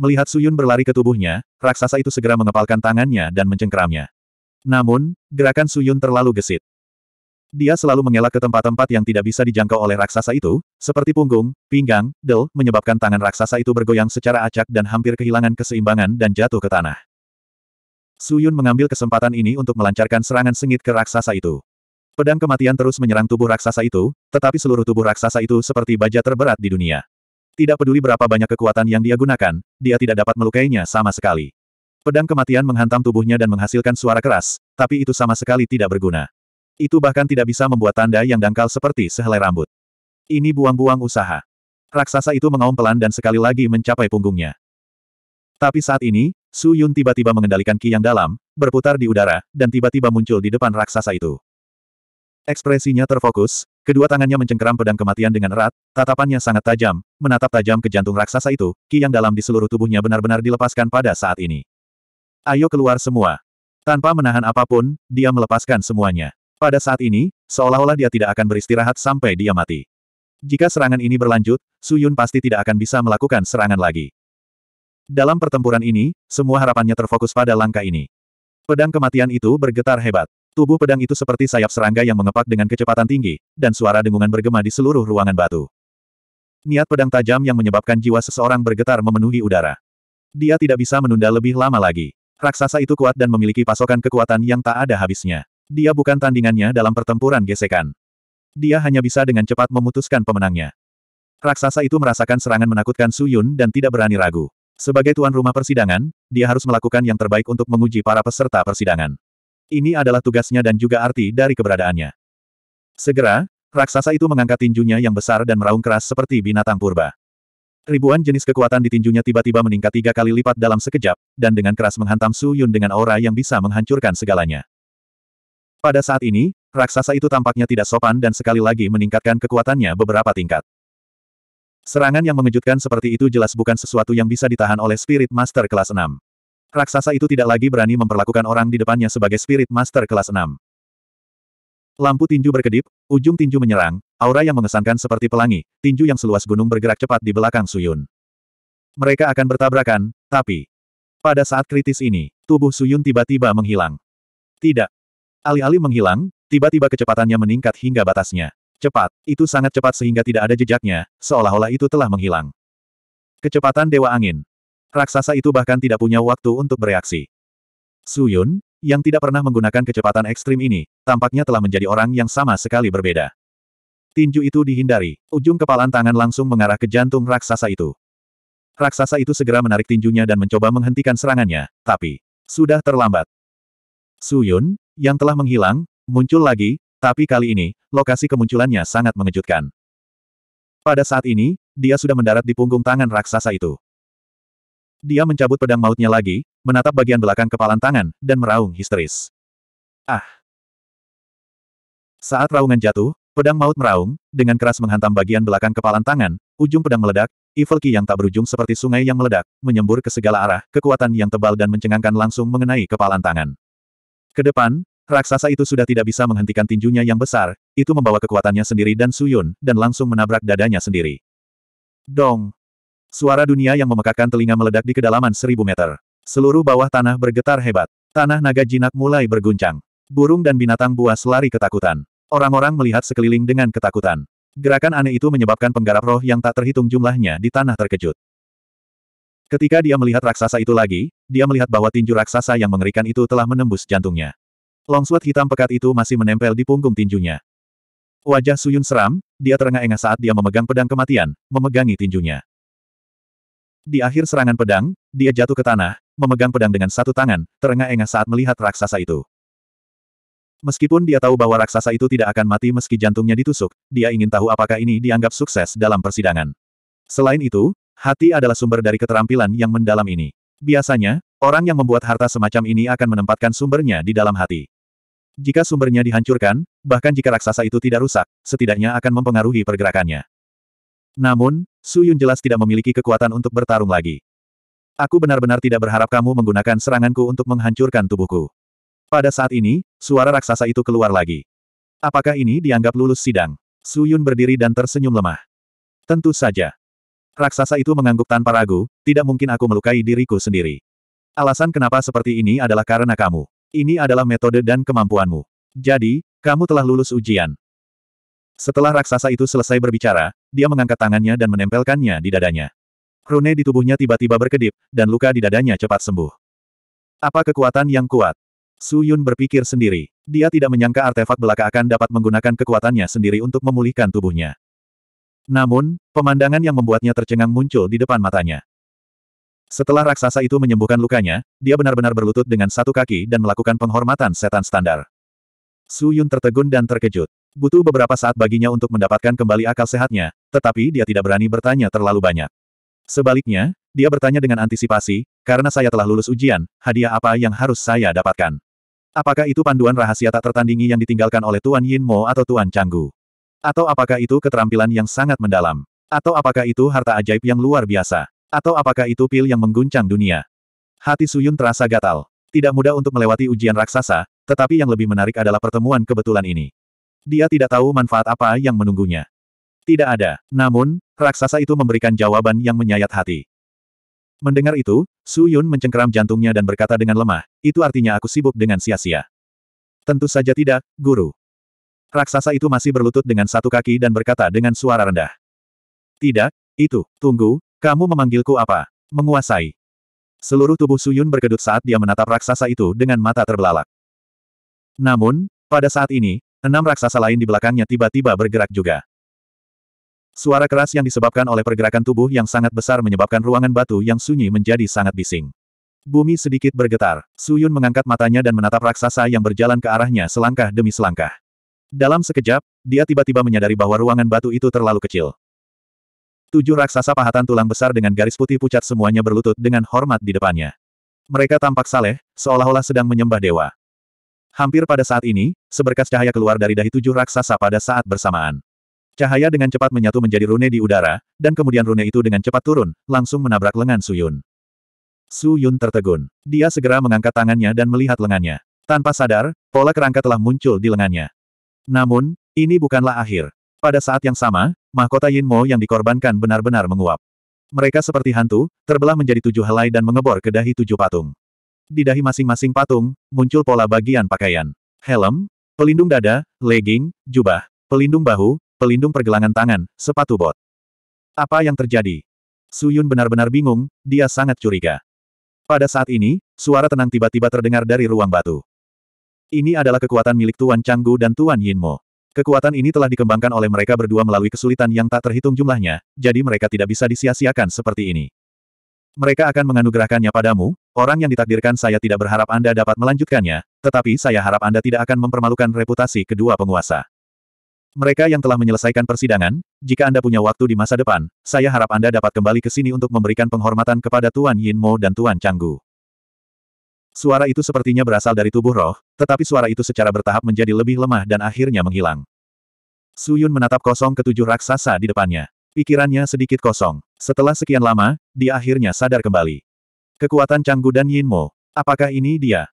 Melihat Suyun berlari ke tubuhnya, raksasa itu segera mengepalkan tangannya dan mencengkeramnya. Namun, gerakan Suyun terlalu gesit. Dia selalu mengelak ke tempat-tempat yang tidak bisa dijangkau oleh raksasa itu, seperti punggung, pinggang, del, menyebabkan tangan raksasa itu bergoyang secara acak dan hampir kehilangan keseimbangan dan jatuh ke tanah. Suyun mengambil kesempatan ini untuk melancarkan serangan sengit ke raksasa itu. Pedang kematian terus menyerang tubuh raksasa itu, tetapi seluruh tubuh raksasa itu seperti baja terberat di dunia. Tidak peduli berapa banyak kekuatan yang dia gunakan, dia tidak dapat melukainya sama sekali. Pedang kematian menghantam tubuhnya dan menghasilkan suara keras, tapi itu sama sekali tidak berguna. Itu bahkan tidak bisa membuat tanda yang dangkal seperti sehelai rambut. Ini buang-buang usaha. Raksasa itu mengaum pelan dan sekali lagi mencapai punggungnya. Tapi saat ini, Su Yun tiba-tiba mengendalikan ki yang dalam, berputar di udara, dan tiba-tiba muncul di depan raksasa itu. Ekspresinya terfokus, Kedua tangannya mencengkeram pedang kematian dengan erat, tatapannya sangat tajam, menatap tajam ke jantung raksasa itu, ki yang dalam di seluruh tubuhnya benar-benar dilepaskan pada saat ini. Ayo keluar semua. Tanpa menahan apapun, dia melepaskan semuanya. Pada saat ini, seolah-olah dia tidak akan beristirahat sampai dia mati. Jika serangan ini berlanjut, Suyun pasti tidak akan bisa melakukan serangan lagi. Dalam pertempuran ini, semua harapannya terfokus pada langkah ini. Pedang kematian itu bergetar hebat. Tubuh pedang itu seperti sayap serangga yang mengepak dengan kecepatan tinggi, dan suara dengungan bergema di seluruh ruangan batu. Niat pedang tajam yang menyebabkan jiwa seseorang bergetar memenuhi udara. Dia tidak bisa menunda lebih lama lagi. Raksasa itu kuat dan memiliki pasokan kekuatan yang tak ada habisnya. Dia bukan tandingannya dalam pertempuran gesekan. Dia hanya bisa dengan cepat memutuskan pemenangnya. Raksasa itu merasakan serangan menakutkan Su Yun dan tidak berani ragu. Sebagai tuan rumah persidangan, dia harus melakukan yang terbaik untuk menguji para peserta persidangan. Ini adalah tugasnya dan juga arti dari keberadaannya. Segera, raksasa itu mengangkat tinjunya yang besar dan meraung keras seperti binatang purba. Ribuan jenis kekuatan di tinjunya tiba-tiba meningkat tiga kali lipat dalam sekejap, dan dengan keras menghantam Su Yun dengan aura yang bisa menghancurkan segalanya. Pada saat ini, raksasa itu tampaknya tidak sopan dan sekali lagi meningkatkan kekuatannya beberapa tingkat. Serangan yang mengejutkan seperti itu jelas bukan sesuatu yang bisa ditahan oleh Spirit Master kelas 6. Raksasa itu tidak lagi berani memperlakukan orang di depannya sebagai Spirit Master kelas 6. Lampu tinju berkedip, ujung tinju menyerang, aura yang mengesankan seperti pelangi, tinju yang seluas gunung bergerak cepat di belakang Suyun. Mereka akan bertabrakan, tapi... Pada saat kritis ini, tubuh Suyun tiba-tiba menghilang. Tidak. Alih-alih menghilang, tiba-tiba kecepatannya meningkat hingga batasnya. Cepat, itu sangat cepat sehingga tidak ada jejaknya, seolah-olah itu telah menghilang. Kecepatan Dewa Angin, Raksasa itu bahkan tidak punya waktu untuk bereaksi. Su Yun yang tidak pernah menggunakan kecepatan ekstrim ini, tampaknya telah menjadi orang yang sama sekali berbeda. Tinju itu dihindari, ujung kepalan tangan langsung mengarah ke jantung raksasa itu. Raksasa itu segera menarik tinjunya dan mencoba menghentikan serangannya, tapi, sudah terlambat. Su Yun yang telah menghilang, muncul lagi, tapi kali ini, lokasi kemunculannya sangat mengejutkan. Pada saat ini, dia sudah mendarat di punggung tangan raksasa itu. Dia mencabut pedang mautnya lagi, menatap bagian belakang kepalan tangan, dan meraung histeris. Ah! Saat raungan jatuh, pedang maut meraung, dengan keras menghantam bagian belakang kepalan tangan, ujung pedang meledak, evil ki yang tak berujung seperti sungai yang meledak, menyembur ke segala arah, kekuatan yang tebal dan mencengangkan langsung mengenai kepalan tangan. Kedepan, raksasa itu sudah tidak bisa menghentikan tinjunya yang besar, itu membawa kekuatannya sendiri dan Suyun, dan langsung menabrak dadanya sendiri. Dong! Suara dunia yang memekakan telinga meledak di kedalaman seribu meter. Seluruh bawah tanah bergetar hebat. Tanah naga jinak mulai berguncang. Burung dan binatang buas lari ketakutan. Orang-orang melihat sekeliling dengan ketakutan. Gerakan aneh itu menyebabkan penggarap roh yang tak terhitung jumlahnya di tanah terkejut. Ketika dia melihat raksasa itu lagi, dia melihat bahwa tinju raksasa yang mengerikan itu telah menembus jantungnya. Longsword hitam pekat itu masih menempel di punggung tinjunya. Wajah Suyun seram, dia terengah-engah saat dia memegang pedang kematian, memegangi tinjunya. Di akhir serangan pedang, dia jatuh ke tanah, memegang pedang dengan satu tangan, terengah-engah saat melihat raksasa itu. Meskipun dia tahu bahwa raksasa itu tidak akan mati meski jantungnya ditusuk, dia ingin tahu apakah ini dianggap sukses dalam persidangan. Selain itu, hati adalah sumber dari keterampilan yang mendalam ini. Biasanya, orang yang membuat harta semacam ini akan menempatkan sumbernya di dalam hati. Jika sumbernya dihancurkan, bahkan jika raksasa itu tidak rusak, setidaknya akan mempengaruhi pergerakannya. Namun, Su Yun jelas tidak memiliki kekuatan untuk bertarung lagi. Aku benar-benar tidak berharap kamu menggunakan seranganku untuk menghancurkan tubuhku. Pada saat ini, suara raksasa itu keluar lagi. Apakah ini dianggap lulus sidang? Su Yun berdiri dan tersenyum lemah. Tentu saja. Raksasa itu mengangguk tanpa ragu, tidak mungkin aku melukai diriku sendiri. Alasan kenapa seperti ini adalah karena kamu. Ini adalah metode dan kemampuanmu. Jadi, kamu telah lulus ujian. Setelah raksasa itu selesai berbicara, dia mengangkat tangannya dan menempelkannya di dadanya. Rune di tubuhnya tiba-tiba berkedip, dan luka di dadanya cepat sembuh. Apa kekuatan yang kuat? Su Yun berpikir sendiri. Dia tidak menyangka artefak belaka akan dapat menggunakan kekuatannya sendiri untuk memulihkan tubuhnya. Namun, pemandangan yang membuatnya tercengang muncul di depan matanya. Setelah raksasa itu menyembuhkan lukanya, dia benar-benar berlutut dengan satu kaki dan melakukan penghormatan setan standar. Su Yun tertegun dan terkejut. Butuh beberapa saat baginya untuk mendapatkan kembali akal sehatnya, tetapi dia tidak berani bertanya terlalu banyak. Sebaliknya, dia bertanya dengan antisipasi, karena saya telah lulus ujian, hadiah apa yang harus saya dapatkan? Apakah itu panduan rahasia tak tertandingi yang ditinggalkan oleh Tuan Yin Mo atau Tuan Canggu? Atau apakah itu keterampilan yang sangat mendalam? Atau apakah itu harta ajaib yang luar biasa? Atau apakah itu pil yang mengguncang dunia? Hati Suyun terasa gatal. Tidak mudah untuk melewati ujian raksasa, tetapi yang lebih menarik adalah pertemuan kebetulan ini. Dia tidak tahu manfaat apa yang menunggunya. Tidak ada. Namun, raksasa itu memberikan jawaban yang menyayat hati. Mendengar itu, Su Yun mencengkeram jantungnya dan berkata dengan lemah, itu artinya aku sibuk dengan sia-sia. Tentu saja tidak, guru. Raksasa itu masih berlutut dengan satu kaki dan berkata dengan suara rendah. Tidak, itu, tunggu, kamu memanggilku apa? Menguasai. Seluruh tubuh Su Yun berkedut saat dia menatap raksasa itu dengan mata terbelalak. Namun, pada saat ini, Enam raksasa lain di belakangnya tiba-tiba bergerak juga. Suara keras yang disebabkan oleh pergerakan tubuh yang sangat besar menyebabkan ruangan batu yang sunyi menjadi sangat bising. Bumi sedikit bergetar. Suyun mengangkat matanya dan menatap raksasa yang berjalan ke arahnya selangkah demi selangkah. Dalam sekejap, dia tiba-tiba menyadari bahwa ruangan batu itu terlalu kecil. Tujuh raksasa pahatan tulang besar dengan garis putih pucat semuanya berlutut dengan hormat di depannya. Mereka tampak saleh, seolah-olah sedang menyembah dewa. Hampir pada saat ini, seberkas cahaya keluar dari dahi tujuh raksasa pada saat bersamaan. Cahaya dengan cepat menyatu menjadi rune di udara, dan kemudian rune itu dengan cepat turun, langsung menabrak lengan Su Yun. Su Yun tertegun. Dia segera mengangkat tangannya dan melihat lengannya. Tanpa sadar, pola kerangka telah muncul di lengannya. Namun, ini bukanlah akhir. Pada saat yang sama, mahkota Yin Mo yang dikorbankan benar-benar menguap. Mereka seperti hantu, terbelah menjadi tujuh helai dan mengebor ke dahi tujuh patung. Di dahi masing-masing patung, muncul pola bagian pakaian. Helm, pelindung dada, legging, jubah, pelindung bahu, pelindung pergelangan tangan, sepatu bot. Apa yang terjadi? Suyun benar-benar bingung, dia sangat curiga. Pada saat ini, suara tenang tiba-tiba terdengar dari ruang batu. Ini adalah kekuatan milik Tuan Canggu dan Tuan Yinmo. Kekuatan ini telah dikembangkan oleh mereka berdua melalui kesulitan yang tak terhitung jumlahnya, jadi mereka tidak bisa disia-siakan seperti ini. Mereka akan menganugerahkannya padamu, orang yang ditakdirkan saya tidak berharap Anda dapat melanjutkannya, tetapi saya harap Anda tidak akan mempermalukan reputasi kedua penguasa. Mereka yang telah menyelesaikan persidangan, jika Anda punya waktu di masa depan, saya harap Anda dapat kembali ke sini untuk memberikan penghormatan kepada Tuan Yin Mo dan Tuan Canggu. Suara itu sepertinya berasal dari tubuh roh, tetapi suara itu secara bertahap menjadi lebih lemah dan akhirnya menghilang. Suyun menatap kosong ketujuh raksasa di depannya. Pikirannya sedikit kosong. Setelah sekian lama, dia akhirnya sadar kembali. Kekuatan Canggu dan Yinmo. Apakah ini dia?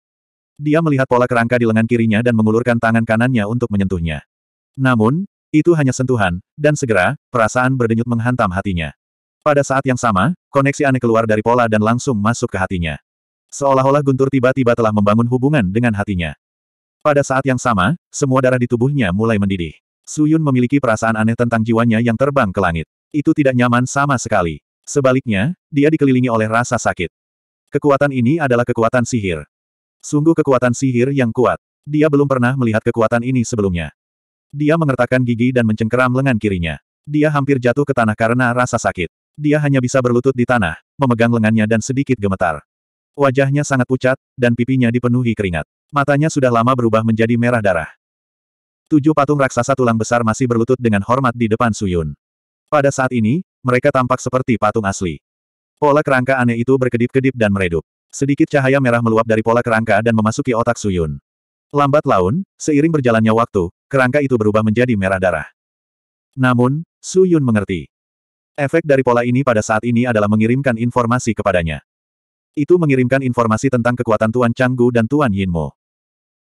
Dia melihat pola kerangka di lengan kirinya dan mengulurkan tangan kanannya untuk menyentuhnya. Namun, itu hanya sentuhan, dan segera, perasaan berdenyut menghantam hatinya. Pada saat yang sama, koneksi aneh keluar dari pola dan langsung masuk ke hatinya. Seolah-olah guntur tiba-tiba telah membangun hubungan dengan hatinya. Pada saat yang sama, semua darah di tubuhnya mulai mendidih. Suyun memiliki perasaan aneh tentang jiwanya yang terbang ke langit. Itu tidak nyaman sama sekali. Sebaliknya, dia dikelilingi oleh rasa sakit. Kekuatan ini adalah kekuatan sihir. Sungguh kekuatan sihir yang kuat. Dia belum pernah melihat kekuatan ini sebelumnya. Dia mengertakkan gigi dan mencengkeram lengan kirinya. Dia hampir jatuh ke tanah karena rasa sakit. Dia hanya bisa berlutut di tanah, memegang lengannya dan sedikit gemetar. Wajahnya sangat pucat, dan pipinya dipenuhi keringat. Matanya sudah lama berubah menjadi merah darah. Tujuh patung raksasa tulang besar masih berlutut dengan hormat di depan Suyun. Pada saat ini, mereka tampak seperti patung asli. Pola kerangka aneh itu berkedip-kedip dan meredup. Sedikit cahaya merah meluap dari pola kerangka dan memasuki otak Suyun. Lambat laun, seiring berjalannya waktu, kerangka itu berubah menjadi merah darah. Namun, Suyun mengerti. Efek dari pola ini pada saat ini adalah mengirimkan informasi kepadanya. Itu mengirimkan informasi tentang kekuatan Tuan Canggu dan Tuan Yinmo.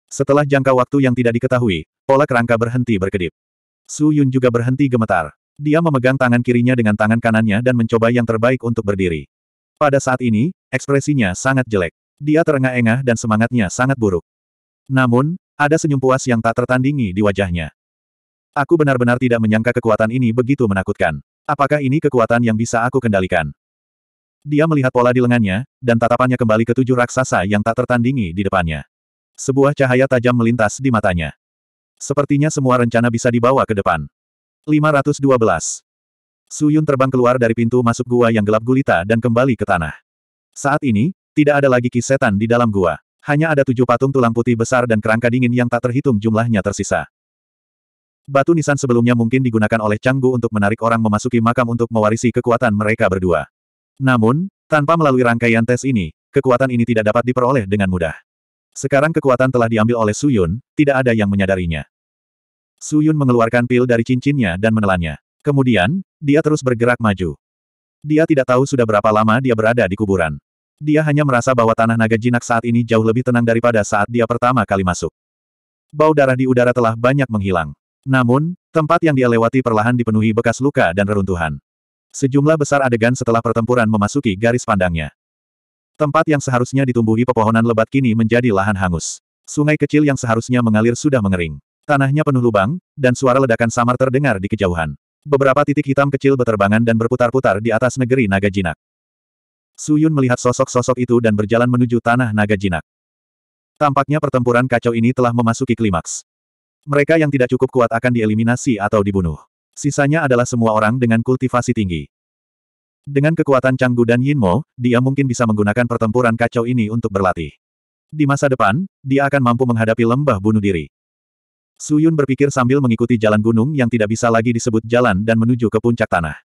Setelah jangka waktu yang tidak diketahui, pola kerangka berhenti berkedip. Su Yun juga berhenti gemetar. Dia memegang tangan kirinya dengan tangan kanannya dan mencoba yang terbaik untuk berdiri. Pada saat ini, ekspresinya sangat jelek. Dia terengah-engah dan semangatnya sangat buruk. Namun, ada senyum puas yang tak tertandingi di wajahnya. Aku benar-benar tidak menyangka kekuatan ini begitu menakutkan. Apakah ini kekuatan yang bisa aku kendalikan? Dia melihat pola di lengannya, dan tatapannya kembali ke tujuh raksasa yang tak tertandingi di depannya. Sebuah cahaya tajam melintas di matanya. Sepertinya semua rencana bisa dibawa ke depan. 512. Su Yun terbang keluar dari pintu masuk gua yang gelap gulita dan kembali ke tanah. Saat ini, tidak ada lagi kisetan di dalam gua. Hanya ada tujuh patung tulang putih besar dan kerangka dingin yang tak terhitung jumlahnya tersisa. Batu nisan sebelumnya mungkin digunakan oleh Canggu untuk menarik orang memasuki makam untuk mewarisi kekuatan mereka berdua. Namun, tanpa melalui rangkaian tes ini, kekuatan ini tidak dapat diperoleh dengan mudah. Sekarang kekuatan telah diambil oleh Suyun, tidak ada yang menyadarinya. Suyun mengeluarkan pil dari cincinnya dan menelannya. Kemudian, dia terus bergerak maju. Dia tidak tahu sudah berapa lama dia berada di kuburan. Dia hanya merasa bahwa tanah naga jinak saat ini jauh lebih tenang daripada saat dia pertama kali masuk. Bau darah di udara telah banyak menghilang. Namun, tempat yang dia lewati perlahan dipenuhi bekas luka dan reruntuhan. Sejumlah besar adegan setelah pertempuran memasuki garis pandangnya. Tempat yang seharusnya ditumbuhi pepohonan lebat kini menjadi lahan hangus. Sungai kecil yang seharusnya mengalir sudah mengering. Tanahnya penuh lubang, dan suara ledakan samar terdengar di kejauhan. Beberapa titik hitam kecil berterbangan dan berputar-putar di atas negeri naga jinak. Suyun melihat sosok-sosok itu dan berjalan menuju tanah naga jinak. Tampaknya pertempuran kacau ini telah memasuki klimaks. Mereka yang tidak cukup kuat akan dieliminasi atau dibunuh. Sisanya adalah semua orang dengan kultivasi tinggi. Dengan kekuatan Canggu dan Yinmo, dia mungkin bisa menggunakan pertempuran kacau ini untuk berlatih. Di masa depan, dia akan mampu menghadapi lembah bunuh diri. Su Yun berpikir sambil mengikuti jalan gunung yang tidak bisa lagi disebut jalan dan menuju ke puncak tanah.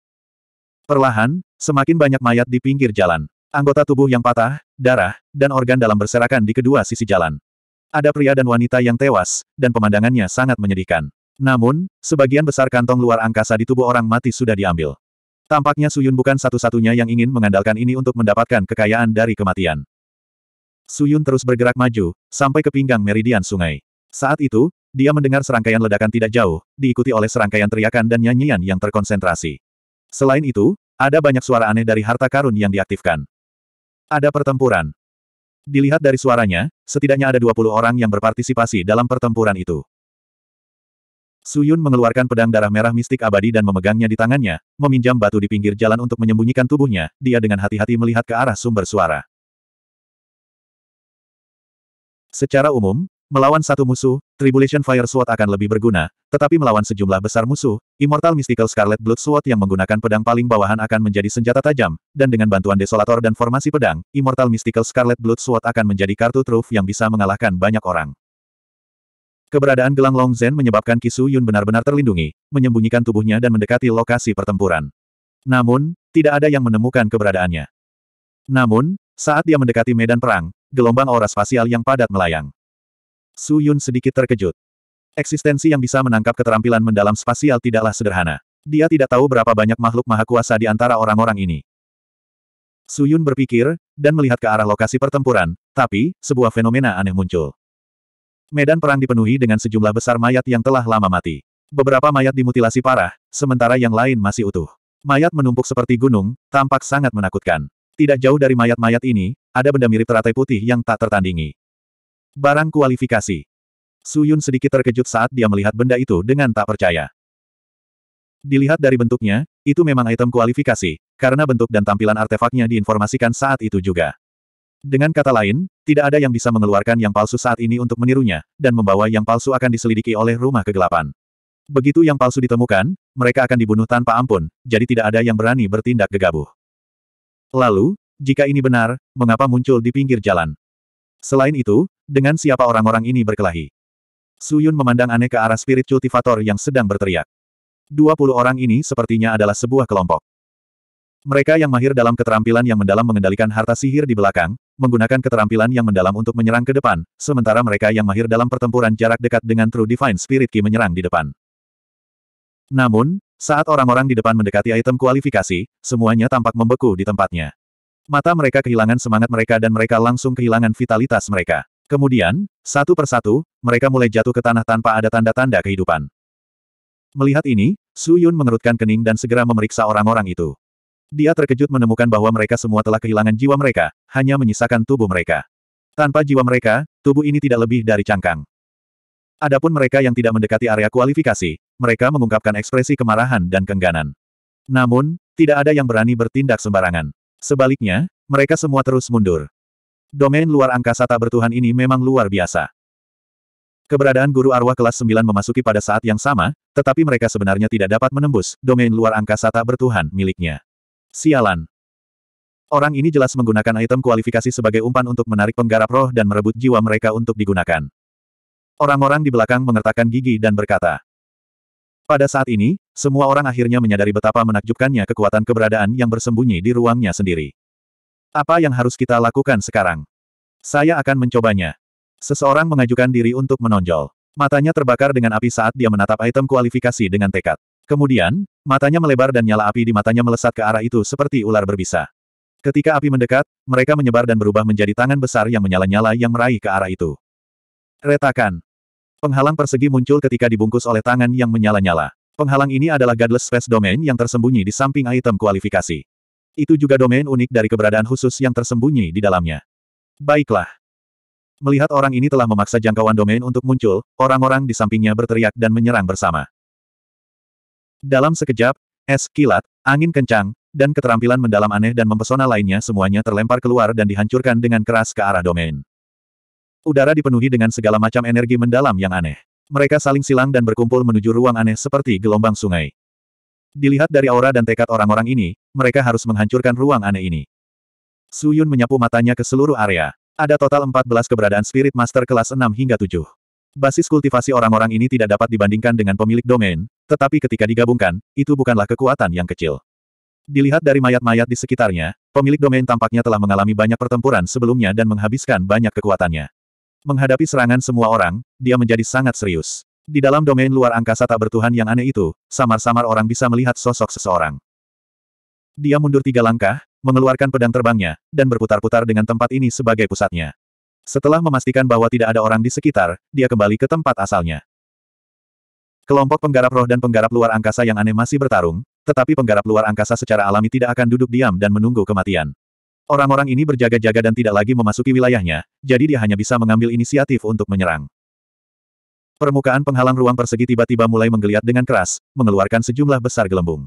Perlahan, semakin banyak mayat di pinggir jalan. Anggota tubuh yang patah, darah, dan organ dalam berserakan di kedua sisi jalan. Ada pria dan wanita yang tewas, dan pemandangannya sangat menyedihkan. Namun, sebagian besar kantong luar angkasa di tubuh orang mati sudah diambil. Tampaknya Suyun bukan satu-satunya yang ingin mengandalkan ini untuk mendapatkan kekayaan dari kematian. Suyun terus bergerak maju, sampai ke pinggang meridian sungai. Saat itu, dia mendengar serangkaian ledakan tidak jauh, diikuti oleh serangkaian teriakan dan nyanyian yang terkonsentrasi. Selain itu, ada banyak suara aneh dari harta karun yang diaktifkan. Ada pertempuran. Dilihat dari suaranya, setidaknya ada 20 orang yang berpartisipasi dalam pertempuran itu. Suyun mengeluarkan pedang darah merah mistik abadi dan memegangnya di tangannya, meminjam batu di pinggir jalan untuk menyembunyikan tubuhnya, dia dengan hati-hati melihat ke arah sumber suara. Secara umum, Melawan satu musuh, Tribulation Fire Sword akan lebih berguna, tetapi melawan sejumlah besar musuh, Immortal Mystical Scarlet Blood Sword yang menggunakan pedang paling bawahan akan menjadi senjata tajam, dan dengan bantuan Desolator dan formasi pedang, Immortal Mystical Scarlet Blood Sword akan menjadi kartu truf yang bisa mengalahkan banyak orang. Keberadaan gelang Long Zen menyebabkan Kisu Yun benar-benar terlindungi, menyembunyikan tubuhnya dan mendekati lokasi pertempuran. Namun, tidak ada yang menemukan keberadaannya. Namun, saat dia mendekati medan perang, gelombang aura spasial yang padat melayang. Su Yun sedikit terkejut. Eksistensi yang bisa menangkap keterampilan mendalam spasial tidaklah sederhana. Dia tidak tahu berapa banyak makhluk maha kuasa di antara orang-orang ini. Su Yun berpikir, dan melihat ke arah lokasi pertempuran, tapi, sebuah fenomena aneh muncul. Medan perang dipenuhi dengan sejumlah besar mayat yang telah lama mati. Beberapa mayat dimutilasi parah, sementara yang lain masih utuh. Mayat menumpuk seperti gunung, tampak sangat menakutkan. Tidak jauh dari mayat-mayat ini, ada benda mirip teratai putih yang tak tertandingi. Barang kualifikasi. Suyun sedikit terkejut saat dia melihat benda itu dengan tak percaya. Dilihat dari bentuknya, itu memang item kualifikasi, karena bentuk dan tampilan artefaknya diinformasikan saat itu juga. Dengan kata lain, tidak ada yang bisa mengeluarkan yang palsu saat ini untuk menirunya, dan membawa yang palsu akan diselidiki oleh rumah kegelapan. Begitu yang palsu ditemukan, mereka akan dibunuh tanpa ampun, jadi tidak ada yang berani bertindak gegabah. Lalu, jika ini benar, mengapa muncul di pinggir jalan? Selain itu, dengan siapa orang-orang ini berkelahi? Su Yun memandang aneh ke arah spirit kultivator yang sedang berteriak. Dua orang ini sepertinya adalah sebuah kelompok. Mereka yang mahir dalam keterampilan yang mendalam mengendalikan harta sihir di belakang, menggunakan keterampilan yang mendalam untuk menyerang ke depan, sementara mereka yang mahir dalam pertempuran jarak dekat dengan True Divine Spirit Ki menyerang di depan. Namun, saat orang-orang di depan mendekati item kualifikasi, semuanya tampak membeku di tempatnya. Mata mereka kehilangan semangat mereka dan mereka langsung kehilangan vitalitas mereka. Kemudian, satu persatu, mereka mulai jatuh ke tanah tanpa ada tanda-tanda kehidupan. Melihat ini, Su Yun mengerutkan kening dan segera memeriksa orang-orang itu. Dia terkejut menemukan bahwa mereka semua telah kehilangan jiwa mereka, hanya menyisakan tubuh mereka. Tanpa jiwa mereka, tubuh ini tidak lebih dari cangkang. Adapun mereka yang tidak mendekati area kualifikasi, mereka mengungkapkan ekspresi kemarahan dan kengganan. Namun, tidak ada yang berani bertindak sembarangan. Sebaliknya, mereka semua terus mundur. Domain luar angkasa tak bertuhan ini memang luar biasa. Keberadaan guru arwah kelas 9 memasuki pada saat yang sama, tetapi mereka sebenarnya tidak dapat menembus domain luar angkasa tak bertuhan miliknya. Sialan. Orang ini jelas menggunakan item kualifikasi sebagai umpan untuk menarik penggarap roh dan merebut jiwa mereka untuk digunakan. Orang-orang di belakang mengertakkan gigi dan berkata. Pada saat ini, semua orang akhirnya menyadari betapa menakjubkannya kekuatan keberadaan yang bersembunyi di ruangnya sendiri. Apa yang harus kita lakukan sekarang? Saya akan mencobanya. Seseorang mengajukan diri untuk menonjol. Matanya terbakar dengan api saat dia menatap item kualifikasi dengan tekad. Kemudian, matanya melebar dan nyala api di matanya melesat ke arah itu seperti ular berbisa. Ketika api mendekat, mereka menyebar dan berubah menjadi tangan besar yang menyala-nyala yang meraih ke arah itu. Retakan. Penghalang persegi muncul ketika dibungkus oleh tangan yang menyala-nyala. Penghalang ini adalah Godless Space Domain yang tersembunyi di samping item kualifikasi. Itu juga domain unik dari keberadaan khusus yang tersembunyi di dalamnya. Baiklah. Melihat orang ini telah memaksa jangkauan domain untuk muncul, orang-orang di sampingnya berteriak dan menyerang bersama. Dalam sekejap, es, kilat, angin kencang, dan keterampilan mendalam aneh dan mempesona lainnya semuanya terlempar keluar dan dihancurkan dengan keras ke arah domain. Udara dipenuhi dengan segala macam energi mendalam yang aneh. Mereka saling silang dan berkumpul menuju ruang aneh seperti gelombang sungai. Dilihat dari aura dan tekad orang-orang ini, mereka harus menghancurkan ruang aneh ini. Su Yun menyapu matanya ke seluruh area. Ada total 14 keberadaan Spirit Master kelas 6 hingga 7. Basis kultivasi orang-orang ini tidak dapat dibandingkan dengan pemilik domain, tetapi ketika digabungkan, itu bukanlah kekuatan yang kecil. Dilihat dari mayat-mayat di sekitarnya, pemilik domain tampaknya telah mengalami banyak pertempuran sebelumnya dan menghabiskan banyak kekuatannya. Menghadapi serangan semua orang, dia menjadi sangat serius. Di dalam domain luar angkasa tak bertuhan yang aneh itu, samar-samar orang bisa melihat sosok seseorang. Dia mundur tiga langkah, mengeluarkan pedang terbangnya, dan berputar-putar dengan tempat ini sebagai pusatnya. Setelah memastikan bahwa tidak ada orang di sekitar, dia kembali ke tempat asalnya. Kelompok penggarap roh dan penggarap luar angkasa yang aneh masih bertarung, tetapi penggarap luar angkasa secara alami tidak akan duduk diam dan menunggu kematian. Orang-orang ini berjaga-jaga dan tidak lagi memasuki wilayahnya, jadi dia hanya bisa mengambil inisiatif untuk menyerang. Permukaan penghalang ruang persegi tiba-tiba mulai menggeliat dengan keras, mengeluarkan sejumlah besar gelembung.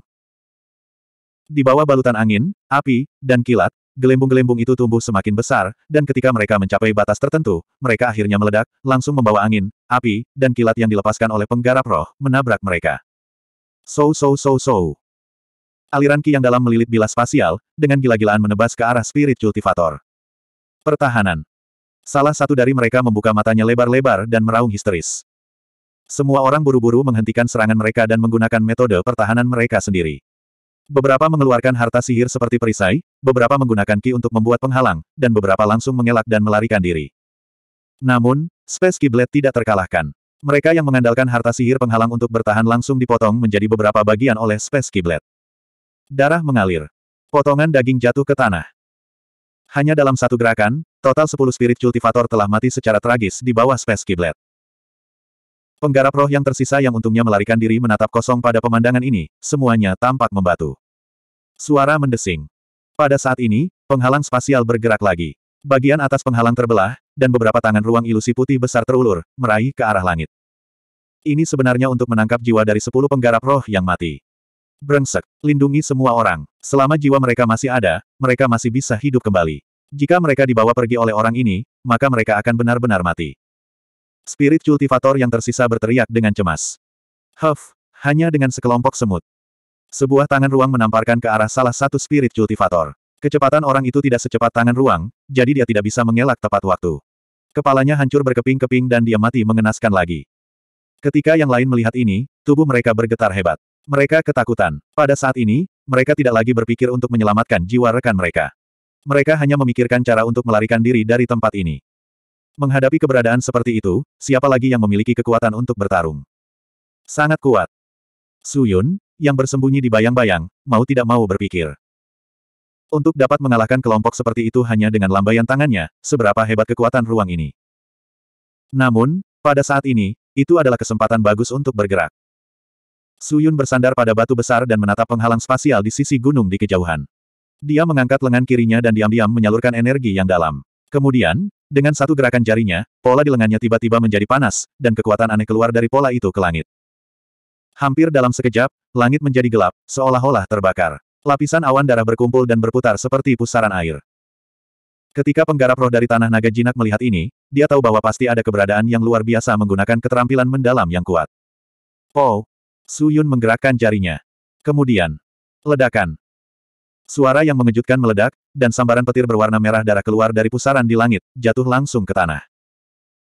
Di bawah balutan angin, api, dan kilat, gelembung-gelembung itu tumbuh semakin besar, dan ketika mereka mencapai batas tertentu, mereka akhirnya meledak, langsung membawa angin, api, dan kilat yang dilepaskan oleh penggarap roh, menabrak mereka. So so so so. Aliran ki yang dalam melilit bila spasial, dengan gila-gilaan menebas ke arah spirit cultivator. Pertahanan. Salah satu dari mereka membuka matanya lebar-lebar dan meraung histeris. Semua orang buru-buru menghentikan serangan mereka dan menggunakan metode pertahanan mereka sendiri. Beberapa mengeluarkan harta sihir seperti perisai, beberapa menggunakan ki untuk membuat penghalang, dan beberapa langsung mengelak dan melarikan diri. Namun, Space Keyblade tidak terkalahkan. Mereka yang mengandalkan harta sihir penghalang untuk bertahan langsung dipotong menjadi beberapa bagian oleh Space Keyblade. Darah mengalir. Potongan daging jatuh ke tanah. Hanya dalam satu gerakan, total 10 spirit cultivator telah mati secara tragis di bawah Space Keyblade. Penggarap roh yang tersisa yang untungnya melarikan diri menatap kosong pada pemandangan ini, semuanya tampak membatu. Suara mendesing. Pada saat ini, penghalang spasial bergerak lagi. Bagian atas penghalang terbelah, dan beberapa tangan ruang ilusi putih besar terulur, meraih ke arah langit. Ini sebenarnya untuk menangkap jiwa dari sepuluh penggarap roh yang mati. Brengsek, lindungi semua orang. Selama jiwa mereka masih ada, mereka masih bisa hidup kembali. Jika mereka dibawa pergi oleh orang ini, maka mereka akan benar-benar mati. Spirit kultivator yang tersisa berteriak dengan cemas. Huff, hanya dengan sekelompok semut. Sebuah tangan ruang menamparkan ke arah salah satu spirit kultivator. Kecepatan orang itu tidak secepat tangan ruang, jadi dia tidak bisa mengelak tepat waktu. Kepalanya hancur berkeping-keping dan dia mati mengenaskan lagi. Ketika yang lain melihat ini, tubuh mereka bergetar hebat. Mereka ketakutan. Pada saat ini, mereka tidak lagi berpikir untuk menyelamatkan jiwa rekan mereka. Mereka hanya memikirkan cara untuk melarikan diri dari tempat ini. Menghadapi keberadaan seperti itu, siapa lagi yang memiliki kekuatan untuk bertarung? Sangat kuat. Suyun, yang bersembunyi di bayang-bayang, mau tidak mau berpikir. Untuk dapat mengalahkan kelompok seperti itu hanya dengan lambaian tangannya, seberapa hebat kekuatan ruang ini. Namun, pada saat ini, itu adalah kesempatan bagus untuk bergerak. Suyun bersandar pada batu besar dan menatap penghalang spasial di sisi gunung di kejauhan. Dia mengangkat lengan kirinya dan diam-diam menyalurkan energi yang dalam. Kemudian, dengan satu gerakan jarinya, pola di lengannya tiba-tiba menjadi panas, dan kekuatan aneh keluar dari pola itu ke langit. Hampir dalam sekejap, langit menjadi gelap, seolah-olah terbakar. Lapisan awan darah berkumpul dan berputar seperti pusaran air. Ketika penggarap roh dari tanah naga jinak melihat ini, dia tahu bahwa pasti ada keberadaan yang luar biasa menggunakan keterampilan mendalam yang kuat. Po! Suyun menggerakkan jarinya. Kemudian, ledakan. Suara yang mengejutkan meledak, dan sambaran petir berwarna merah darah keluar dari pusaran di langit, jatuh langsung ke tanah.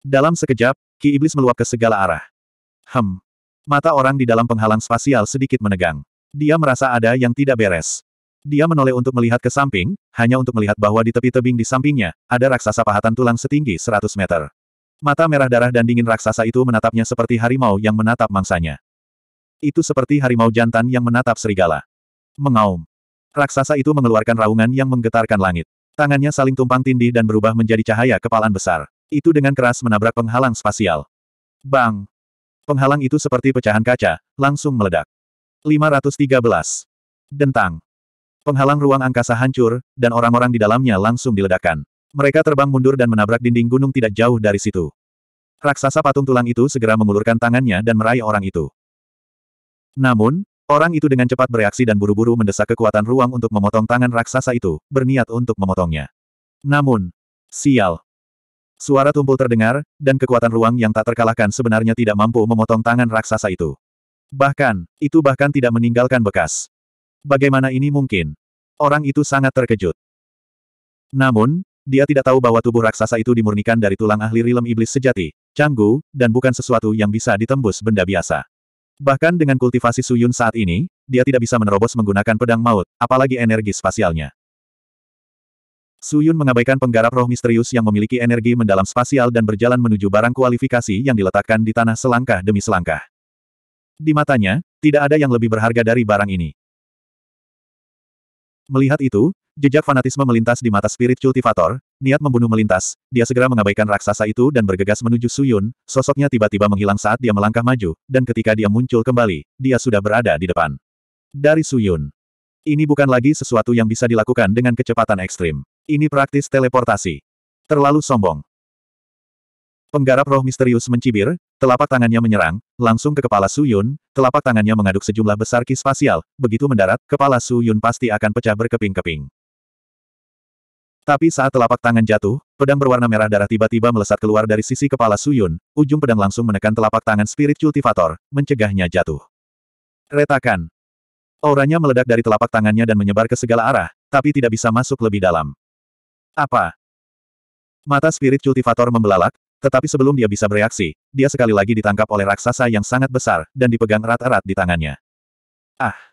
Dalam sekejap, ki iblis meluap ke segala arah. Hem. Mata orang di dalam penghalang spasial sedikit menegang. Dia merasa ada yang tidak beres. Dia menoleh untuk melihat ke samping, hanya untuk melihat bahwa di tepi tebing di sampingnya, ada raksasa pahatan tulang setinggi 100 meter. Mata merah darah dan dingin raksasa itu menatapnya seperti harimau yang menatap mangsanya. Itu seperti harimau jantan yang menatap serigala. Mengaum. Raksasa itu mengeluarkan raungan yang menggetarkan langit. Tangannya saling tumpang tindih dan berubah menjadi cahaya kepalan besar. Itu dengan keras menabrak penghalang spasial. Bang! Penghalang itu seperti pecahan kaca, langsung meledak. 513. Dentang. Penghalang ruang angkasa hancur, dan orang-orang di dalamnya langsung diledakkan. Mereka terbang mundur dan menabrak dinding gunung tidak jauh dari situ. Raksasa patung tulang itu segera mengulurkan tangannya dan meraih orang itu. Namun, Orang itu dengan cepat bereaksi dan buru-buru mendesak kekuatan ruang untuk memotong tangan raksasa itu, berniat untuk memotongnya. Namun, sial. Suara tumpul terdengar, dan kekuatan ruang yang tak terkalahkan sebenarnya tidak mampu memotong tangan raksasa itu. Bahkan, itu bahkan tidak meninggalkan bekas. Bagaimana ini mungkin? Orang itu sangat terkejut. Namun, dia tidak tahu bahwa tubuh raksasa itu dimurnikan dari tulang ahli rilem iblis sejati, canggu, dan bukan sesuatu yang bisa ditembus benda biasa. Bahkan dengan kultivasi Suyun saat ini, dia tidak bisa menerobos menggunakan pedang maut, apalagi energi spasialnya. Suyun mengabaikan penggarap roh misterius yang memiliki energi mendalam spasial dan berjalan menuju barang kualifikasi yang diletakkan di tanah selangkah demi selangkah. Di matanya, tidak ada yang lebih berharga dari barang ini. Melihat itu, Jejak fanatisme melintas di mata spirit kultivator, niat membunuh melintas, dia segera mengabaikan raksasa itu dan bergegas menuju Suyun, sosoknya tiba-tiba menghilang saat dia melangkah maju, dan ketika dia muncul kembali, dia sudah berada di depan. Dari Suyun. Ini bukan lagi sesuatu yang bisa dilakukan dengan kecepatan ekstrim. Ini praktis teleportasi. Terlalu sombong. Penggarap roh misterius mencibir, telapak tangannya menyerang, langsung ke kepala Suyun, telapak tangannya mengaduk sejumlah besar kis spasial, begitu mendarat, kepala Suyun pasti akan pecah berkeping-keping. Tapi saat telapak tangan jatuh, pedang berwarna merah darah tiba-tiba melesat keluar dari sisi kepala Suyun, ujung pedang langsung menekan telapak tangan spirit cultivator, mencegahnya jatuh. Retakan. Auranya meledak dari telapak tangannya dan menyebar ke segala arah, tapi tidak bisa masuk lebih dalam. Apa? Mata spirit cultivator membelalak, tetapi sebelum dia bisa bereaksi, dia sekali lagi ditangkap oleh raksasa yang sangat besar, dan dipegang erat-erat di tangannya. Ah!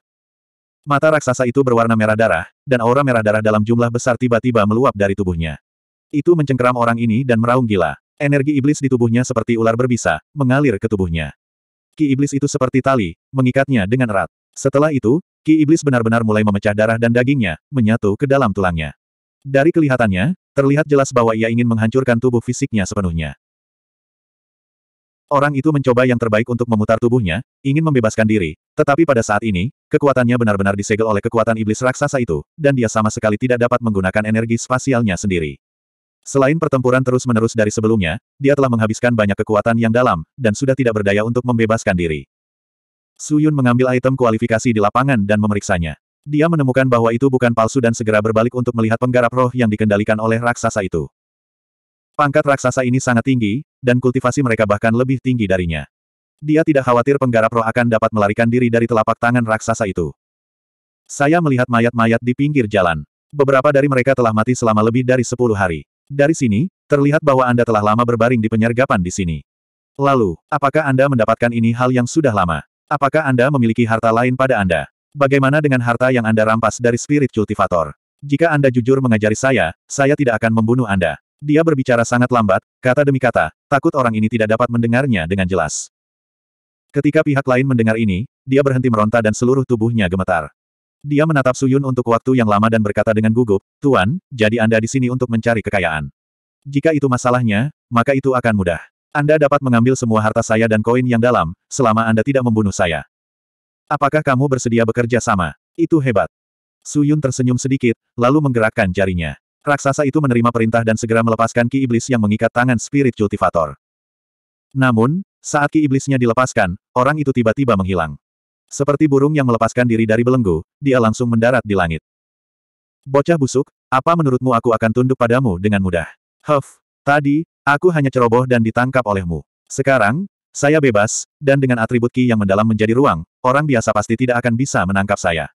Mata raksasa itu berwarna merah darah, dan aura merah darah dalam jumlah besar tiba-tiba meluap dari tubuhnya. Itu mencengkeram orang ini dan meraung gila. Energi iblis di tubuhnya seperti ular berbisa, mengalir ke tubuhnya. Ki iblis itu seperti tali, mengikatnya dengan erat. Setelah itu, ki iblis benar-benar mulai memecah darah dan dagingnya, menyatu ke dalam tulangnya. Dari kelihatannya, terlihat jelas bahwa ia ingin menghancurkan tubuh fisiknya sepenuhnya. Orang itu mencoba yang terbaik untuk memutar tubuhnya, ingin membebaskan diri, tetapi pada saat ini, kekuatannya benar-benar disegel oleh kekuatan iblis raksasa itu, dan dia sama sekali tidak dapat menggunakan energi spasialnya sendiri. Selain pertempuran terus-menerus dari sebelumnya, dia telah menghabiskan banyak kekuatan yang dalam, dan sudah tidak berdaya untuk membebaskan diri. Su Yun mengambil item kualifikasi di lapangan dan memeriksanya. Dia menemukan bahwa itu bukan palsu dan segera berbalik untuk melihat penggarap roh yang dikendalikan oleh raksasa itu. Pangkat raksasa ini sangat tinggi, dan kultivasi mereka bahkan lebih tinggi darinya. Dia tidak khawatir penggarap roh akan dapat melarikan diri dari telapak tangan raksasa itu. Saya melihat mayat-mayat di pinggir jalan. Beberapa dari mereka telah mati selama lebih dari sepuluh hari. Dari sini, terlihat bahwa Anda telah lama berbaring di penyergapan di sini. Lalu, apakah Anda mendapatkan ini hal yang sudah lama? Apakah Anda memiliki harta lain pada Anda? Bagaimana dengan harta yang Anda rampas dari spirit kultivator? Jika Anda jujur mengajari saya, saya tidak akan membunuh Anda. Dia berbicara sangat lambat, kata demi kata, takut orang ini tidak dapat mendengarnya dengan jelas. Ketika pihak lain mendengar ini, dia berhenti meronta dan seluruh tubuhnya gemetar. Dia menatap Suyun untuk waktu yang lama dan berkata dengan gugup, Tuan, jadi Anda di sini untuk mencari kekayaan. Jika itu masalahnya, maka itu akan mudah. Anda dapat mengambil semua harta saya dan koin yang dalam, selama Anda tidak membunuh saya. Apakah kamu bersedia bekerja sama? Itu hebat. Suyun tersenyum sedikit, lalu menggerakkan jarinya. Raksasa itu menerima perintah dan segera melepaskan ki iblis yang mengikat tangan spirit kultivator. Namun, saat ki iblisnya dilepaskan, orang itu tiba-tiba menghilang. Seperti burung yang melepaskan diri dari belenggu, dia langsung mendarat di langit. Bocah busuk, apa menurutmu aku akan tunduk padamu dengan mudah? Huff, tadi, aku hanya ceroboh dan ditangkap olehmu. Sekarang, saya bebas, dan dengan atribut ki yang mendalam menjadi ruang, orang biasa pasti tidak akan bisa menangkap saya.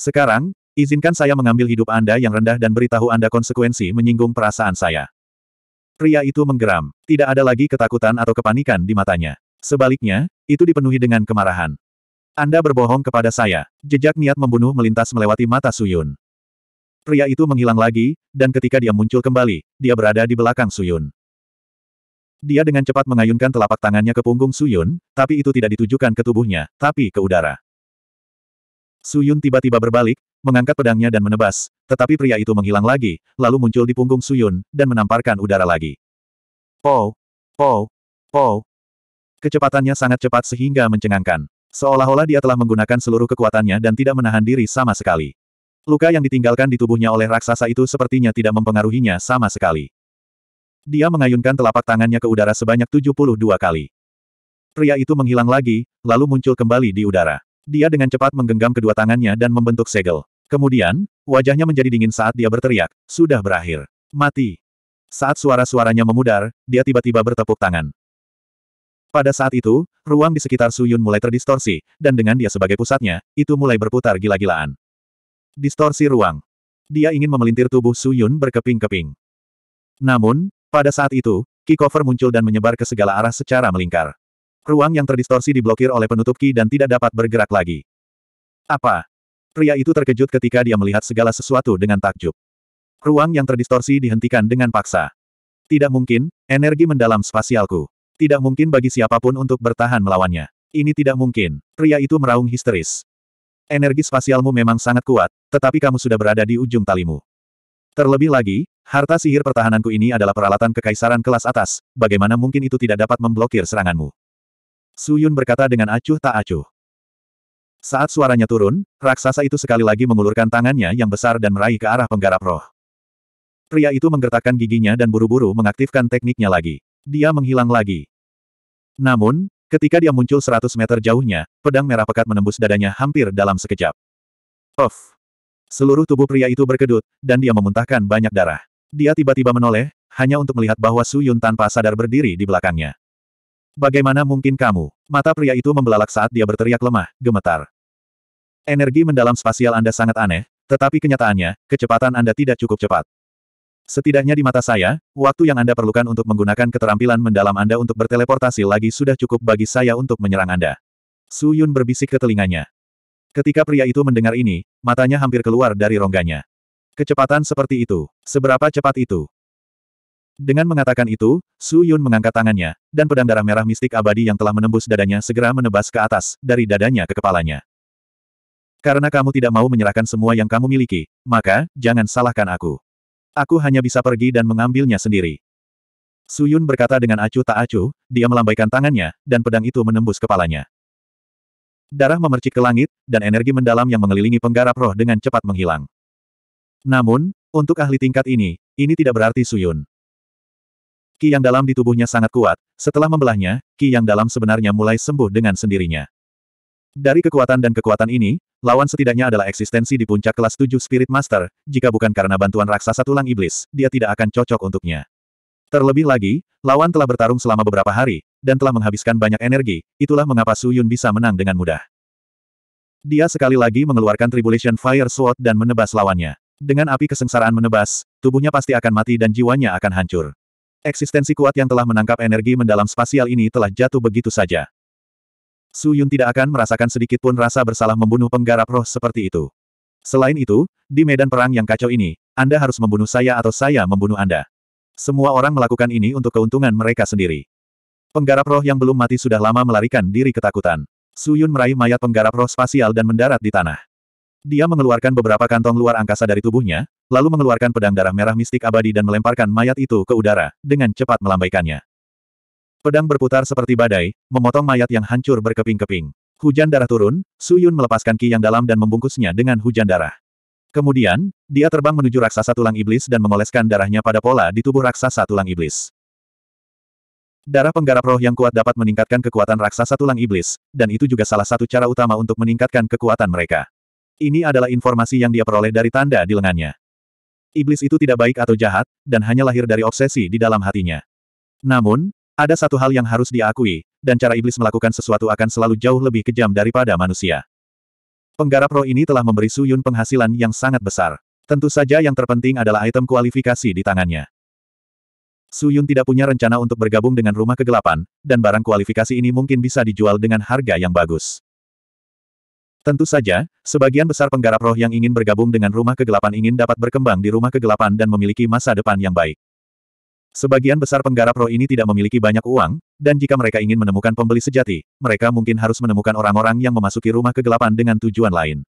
Sekarang, Izinkan saya mengambil hidup Anda yang rendah dan beritahu Anda konsekuensi menyinggung perasaan saya. Pria itu menggeram. Tidak ada lagi ketakutan atau kepanikan di matanya. Sebaliknya, itu dipenuhi dengan kemarahan. Anda berbohong kepada saya. Jejak niat membunuh melintas melewati mata Suyun. Pria itu menghilang lagi, dan ketika dia muncul kembali, dia berada di belakang Suyun. Dia dengan cepat mengayunkan telapak tangannya ke punggung Suyun, tapi itu tidak ditujukan ke tubuhnya, tapi ke udara. Su Yun tiba-tiba berbalik, mengangkat pedangnya dan menebas, tetapi pria itu menghilang lagi, lalu muncul di punggung Su Yun dan menamparkan udara lagi. Po, po, po. Kecepatannya sangat cepat sehingga mencengangkan. Seolah-olah dia telah menggunakan seluruh kekuatannya dan tidak menahan diri sama sekali. Luka yang ditinggalkan di tubuhnya oleh raksasa itu sepertinya tidak mempengaruhinya sama sekali. Dia mengayunkan telapak tangannya ke udara sebanyak 72 kali. Pria itu menghilang lagi, lalu muncul kembali di udara. Dia dengan cepat menggenggam kedua tangannya dan membentuk segel. Kemudian, wajahnya menjadi dingin saat dia berteriak, sudah berakhir. Mati. Saat suara-suaranya memudar, dia tiba-tiba bertepuk tangan. Pada saat itu, ruang di sekitar Suyun mulai terdistorsi, dan dengan dia sebagai pusatnya, itu mulai berputar gila-gilaan. Distorsi ruang. Dia ingin memelintir tubuh Suyun berkeping-keping. Namun, pada saat itu, Kikover muncul dan menyebar ke segala arah secara melingkar. Ruang yang terdistorsi diblokir oleh penutup ki dan tidak dapat bergerak lagi. Apa? Pria itu terkejut ketika dia melihat segala sesuatu dengan takjub. Ruang yang terdistorsi dihentikan dengan paksa. Tidak mungkin, energi mendalam spasialku. Tidak mungkin bagi siapapun untuk bertahan melawannya. Ini tidak mungkin. Pria itu meraung histeris. Energi spasialmu memang sangat kuat, tetapi kamu sudah berada di ujung talimu. Terlebih lagi, harta sihir pertahananku ini adalah peralatan kekaisaran kelas atas, bagaimana mungkin itu tidak dapat memblokir seranganmu? Suyun berkata dengan acuh tak acuh. Saat suaranya turun, raksasa itu sekali lagi mengulurkan tangannya yang besar dan meraih ke arah penggarap roh. Pria itu menggertakkan giginya dan buru-buru mengaktifkan tekniknya lagi. Dia menghilang lagi. Namun, ketika dia muncul 100 meter jauhnya, pedang merah pekat menembus dadanya hampir dalam sekejap. Of! Seluruh tubuh pria itu berkedut, dan dia memuntahkan banyak darah. Dia tiba-tiba menoleh, hanya untuk melihat bahwa Suyun tanpa sadar berdiri di belakangnya. Bagaimana mungkin kamu? Mata pria itu membelalak saat dia berteriak lemah, gemetar. Energi mendalam spasial Anda sangat aneh, tetapi kenyataannya, kecepatan Anda tidak cukup cepat. Setidaknya di mata saya, waktu yang Anda perlukan untuk menggunakan keterampilan mendalam Anda untuk berteleportasi lagi sudah cukup bagi saya untuk menyerang Anda. Su Yun berbisik ke telinganya. Ketika pria itu mendengar ini, matanya hampir keluar dari rongganya. Kecepatan seperti itu, seberapa cepat itu? Dengan mengatakan itu, Su Yun mengangkat tangannya, dan pedang darah merah mistik abadi yang telah menembus dadanya segera menebas ke atas, dari dadanya ke kepalanya. Karena kamu tidak mau menyerahkan semua yang kamu miliki, maka, jangan salahkan aku. Aku hanya bisa pergi dan mengambilnya sendiri. Su Yun berkata dengan acuh tak acuh, dia melambaikan tangannya, dan pedang itu menembus kepalanya. Darah memercik ke langit, dan energi mendalam yang mengelilingi penggarap roh dengan cepat menghilang. Namun, untuk ahli tingkat ini, ini tidak berarti Su Yun. Ki yang dalam di tubuhnya sangat kuat, setelah membelahnya, Ki yang dalam sebenarnya mulai sembuh dengan sendirinya. Dari kekuatan dan kekuatan ini, lawan setidaknya adalah eksistensi di puncak kelas 7 Spirit Master, jika bukan karena bantuan raksasa tulang iblis, dia tidak akan cocok untuknya. Terlebih lagi, lawan telah bertarung selama beberapa hari, dan telah menghabiskan banyak energi, itulah mengapa Su Yun bisa menang dengan mudah. Dia sekali lagi mengeluarkan Tribulation Fire Sword dan menebas lawannya. Dengan api kesengsaraan menebas, tubuhnya pasti akan mati dan jiwanya akan hancur. Eksistensi kuat yang telah menangkap energi mendalam spasial ini telah jatuh begitu saja. Su Yun tidak akan merasakan sedikit pun rasa bersalah membunuh penggarap roh seperti itu. Selain itu, di medan perang yang kacau ini, Anda harus membunuh saya atau saya membunuh Anda. Semua orang melakukan ini untuk keuntungan mereka sendiri. Penggarap roh yang belum mati sudah lama melarikan diri ketakutan. Su Yun meraih mayat penggarap roh spasial dan mendarat di tanah. Dia mengeluarkan beberapa kantong luar angkasa dari tubuhnya, lalu mengeluarkan pedang darah merah mistik abadi dan melemparkan mayat itu ke udara, dengan cepat melambaikannya. Pedang berputar seperti badai, memotong mayat yang hancur berkeping-keping. Hujan darah turun, Su Yun melepaskan ki yang dalam dan membungkusnya dengan hujan darah. Kemudian, dia terbang menuju raksasa tulang iblis dan mengoleskan darahnya pada pola di tubuh raksasa tulang iblis. Darah penggarap roh yang kuat dapat meningkatkan kekuatan raksasa tulang iblis, dan itu juga salah satu cara utama untuk meningkatkan kekuatan mereka. Ini adalah informasi yang dia peroleh dari tanda di lengannya. Iblis itu tidak baik atau jahat, dan hanya lahir dari obsesi di dalam hatinya. Namun, ada satu hal yang harus diakui, dan cara iblis melakukan sesuatu akan selalu jauh lebih kejam daripada manusia. Penggarap roh ini telah memberi Suyun penghasilan yang sangat besar. Tentu saja yang terpenting adalah item kualifikasi di tangannya. Suyun tidak punya rencana untuk bergabung dengan rumah kegelapan, dan barang kualifikasi ini mungkin bisa dijual dengan harga yang bagus. Tentu saja, sebagian besar penggarap roh yang ingin bergabung dengan rumah kegelapan ingin dapat berkembang di rumah kegelapan dan memiliki masa depan yang baik. Sebagian besar penggarap roh ini tidak memiliki banyak uang, dan jika mereka ingin menemukan pembeli sejati, mereka mungkin harus menemukan orang-orang yang memasuki rumah kegelapan dengan tujuan lain.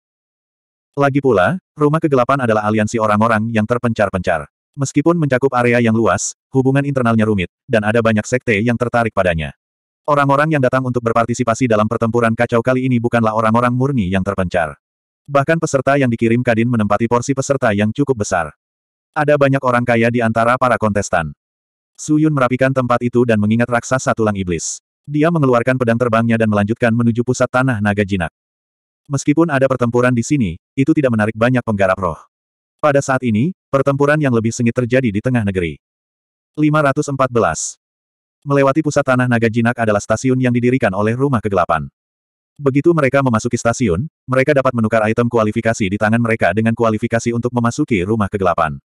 Lagi pula, rumah kegelapan adalah aliansi orang-orang yang terpencar-pencar. Meskipun mencakup area yang luas, hubungan internalnya rumit, dan ada banyak sekte yang tertarik padanya. Orang-orang yang datang untuk berpartisipasi dalam pertempuran kacau kali ini bukanlah orang-orang murni yang terpencar. Bahkan peserta yang dikirim Kadin menempati porsi peserta yang cukup besar. Ada banyak orang kaya di antara para kontestan. Su Yun merapikan tempat itu dan mengingat raksasa tulang iblis. Dia mengeluarkan pedang terbangnya dan melanjutkan menuju pusat tanah naga jinak. Meskipun ada pertempuran di sini, itu tidak menarik banyak penggarap roh. Pada saat ini, pertempuran yang lebih sengit terjadi di tengah negeri. 514. Melewati pusat tanah naga jinak adalah stasiun yang didirikan oleh rumah kegelapan. Begitu mereka memasuki stasiun, mereka dapat menukar item kualifikasi di tangan mereka dengan kualifikasi untuk memasuki rumah kegelapan.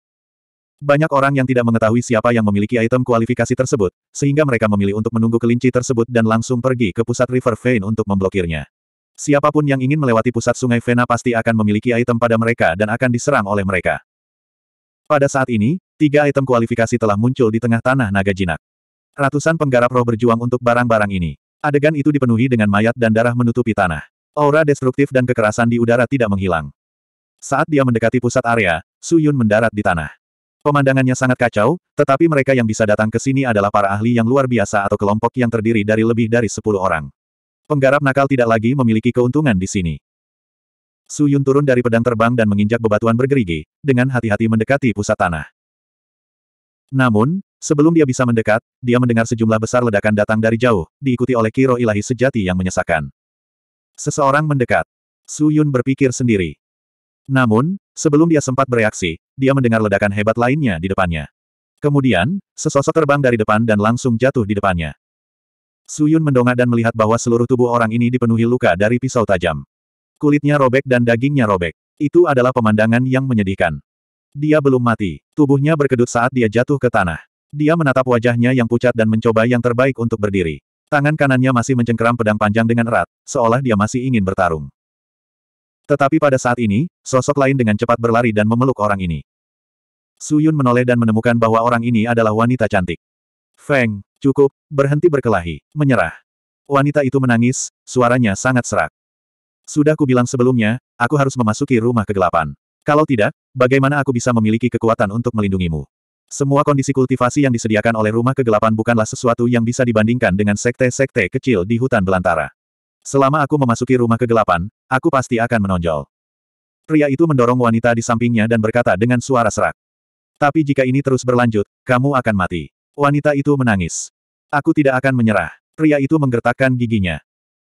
Banyak orang yang tidak mengetahui siapa yang memiliki item kualifikasi tersebut, sehingga mereka memilih untuk menunggu kelinci tersebut dan langsung pergi ke pusat River Vein untuk memblokirnya. Siapapun yang ingin melewati pusat sungai Vena pasti akan memiliki item pada mereka dan akan diserang oleh mereka. Pada saat ini, tiga item kualifikasi telah muncul di tengah tanah naga jinak. Ratusan penggarap roh berjuang untuk barang-barang ini. Adegan itu dipenuhi dengan mayat dan darah menutupi tanah. Aura destruktif dan kekerasan di udara tidak menghilang. Saat dia mendekati pusat area, Su Yun mendarat di tanah. Pemandangannya sangat kacau, tetapi mereka yang bisa datang ke sini adalah para ahli yang luar biasa atau kelompok yang terdiri dari lebih dari sepuluh orang. Penggarap nakal tidak lagi memiliki keuntungan di sini. Su Yun turun dari pedang terbang dan menginjak bebatuan bergerigi, dengan hati-hati mendekati pusat tanah. Namun, sebelum dia bisa mendekat, dia mendengar sejumlah besar ledakan datang dari jauh, diikuti oleh kiro ilahi sejati yang menyesakan. Seseorang mendekat. Su Yun berpikir sendiri. Namun, sebelum dia sempat bereaksi, dia mendengar ledakan hebat lainnya di depannya. Kemudian, sesosok terbang dari depan dan langsung jatuh di depannya. Su Yun mendongak dan melihat bahwa seluruh tubuh orang ini dipenuhi luka dari pisau tajam. Kulitnya robek dan dagingnya robek. Itu adalah pemandangan yang menyedihkan. Dia belum mati. Tubuhnya berkedut saat dia jatuh ke tanah. Dia menatap wajahnya yang pucat dan mencoba yang terbaik untuk berdiri. Tangan kanannya masih mencengkeram pedang panjang dengan erat, seolah dia masih ingin bertarung. Tetapi pada saat ini, sosok lain dengan cepat berlari dan memeluk orang ini. Suyun menoleh dan menemukan bahwa orang ini adalah wanita cantik. Feng, cukup, berhenti berkelahi, menyerah. Wanita itu menangis, suaranya sangat serak. Sudah kubilang sebelumnya, aku harus memasuki rumah kegelapan. Kalau tidak, bagaimana aku bisa memiliki kekuatan untuk melindungimu? Semua kondisi kultivasi yang disediakan oleh rumah kegelapan bukanlah sesuatu yang bisa dibandingkan dengan sekte-sekte kecil di hutan belantara. Selama aku memasuki rumah kegelapan, aku pasti akan menonjol. Pria itu mendorong wanita di sampingnya dan berkata dengan suara serak. Tapi jika ini terus berlanjut, kamu akan mati. Wanita itu menangis. Aku tidak akan menyerah. Pria itu menggertakkan giginya.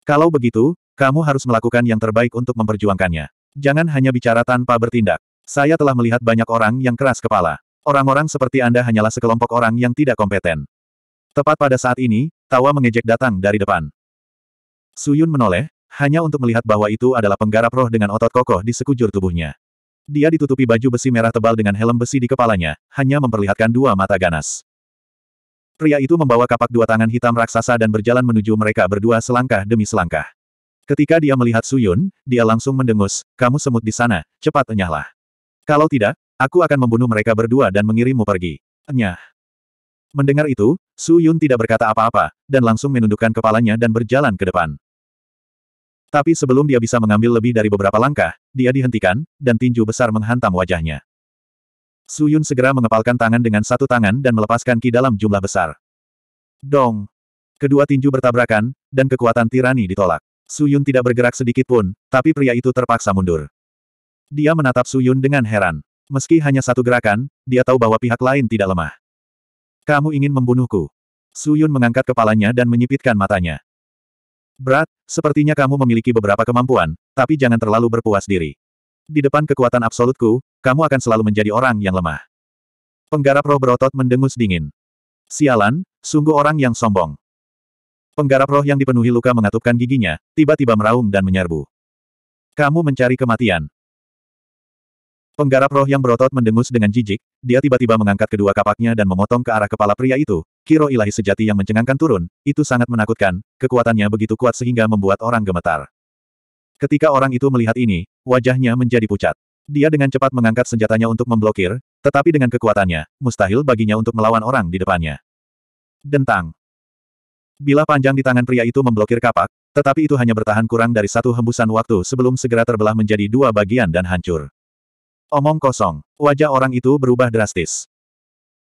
Kalau begitu, kamu harus melakukan yang terbaik untuk memperjuangkannya. Jangan hanya bicara tanpa bertindak. Saya telah melihat banyak orang yang keras kepala. Orang-orang seperti Anda hanyalah sekelompok orang yang tidak kompeten. Tepat pada saat ini, tawa mengejek datang dari depan. Suyun menoleh, hanya untuk melihat bahwa itu adalah penggarap roh dengan otot kokoh di sekujur tubuhnya. Dia ditutupi baju besi merah tebal dengan helm besi di kepalanya, hanya memperlihatkan dua mata ganas. Pria itu membawa kapak dua tangan hitam raksasa dan berjalan menuju mereka berdua selangkah demi selangkah. Ketika dia melihat Suyun, dia langsung mendengus, kamu semut di sana, cepat enyahlah. Kalau tidak, aku akan membunuh mereka berdua dan mengirimmu pergi. Enyah. Mendengar itu, Suyun tidak berkata apa-apa, dan langsung menundukkan kepalanya dan berjalan ke depan. Tapi sebelum dia bisa mengambil lebih dari beberapa langkah, dia dihentikan, dan tinju besar menghantam wajahnya. Suyun segera mengepalkan tangan dengan satu tangan dan melepaskan ki dalam jumlah besar. Dong! Kedua tinju bertabrakan, dan kekuatan tirani ditolak. Suyun tidak bergerak sedikit pun, tapi pria itu terpaksa mundur. Dia menatap Suyun dengan heran. Meski hanya satu gerakan, dia tahu bahwa pihak lain tidak lemah. Kamu ingin membunuhku? Suyun mengangkat kepalanya dan menyipitkan matanya. Berat, sepertinya kamu memiliki beberapa kemampuan, tapi jangan terlalu berpuas diri. Di depan kekuatan absolutku, kamu akan selalu menjadi orang yang lemah. Penggarap roh berotot mendengus dingin. Sialan, sungguh orang yang sombong. Penggarap roh yang dipenuhi luka mengatupkan giginya, tiba-tiba meraung dan menyerbu. Kamu mencari kematian. Penggarap roh yang berotot mendengus dengan jijik, dia tiba-tiba mengangkat kedua kapaknya dan memotong ke arah kepala pria itu, kiro ilahi sejati yang mencengangkan turun, itu sangat menakutkan, kekuatannya begitu kuat sehingga membuat orang gemetar. Ketika orang itu melihat ini, wajahnya menjadi pucat. Dia dengan cepat mengangkat senjatanya untuk memblokir, tetapi dengan kekuatannya, mustahil baginya untuk melawan orang di depannya. Dentang. Bila panjang di tangan pria itu memblokir kapak, tetapi itu hanya bertahan kurang dari satu hembusan waktu sebelum segera terbelah menjadi dua bagian dan hancur. Omong kosong, wajah orang itu berubah drastis.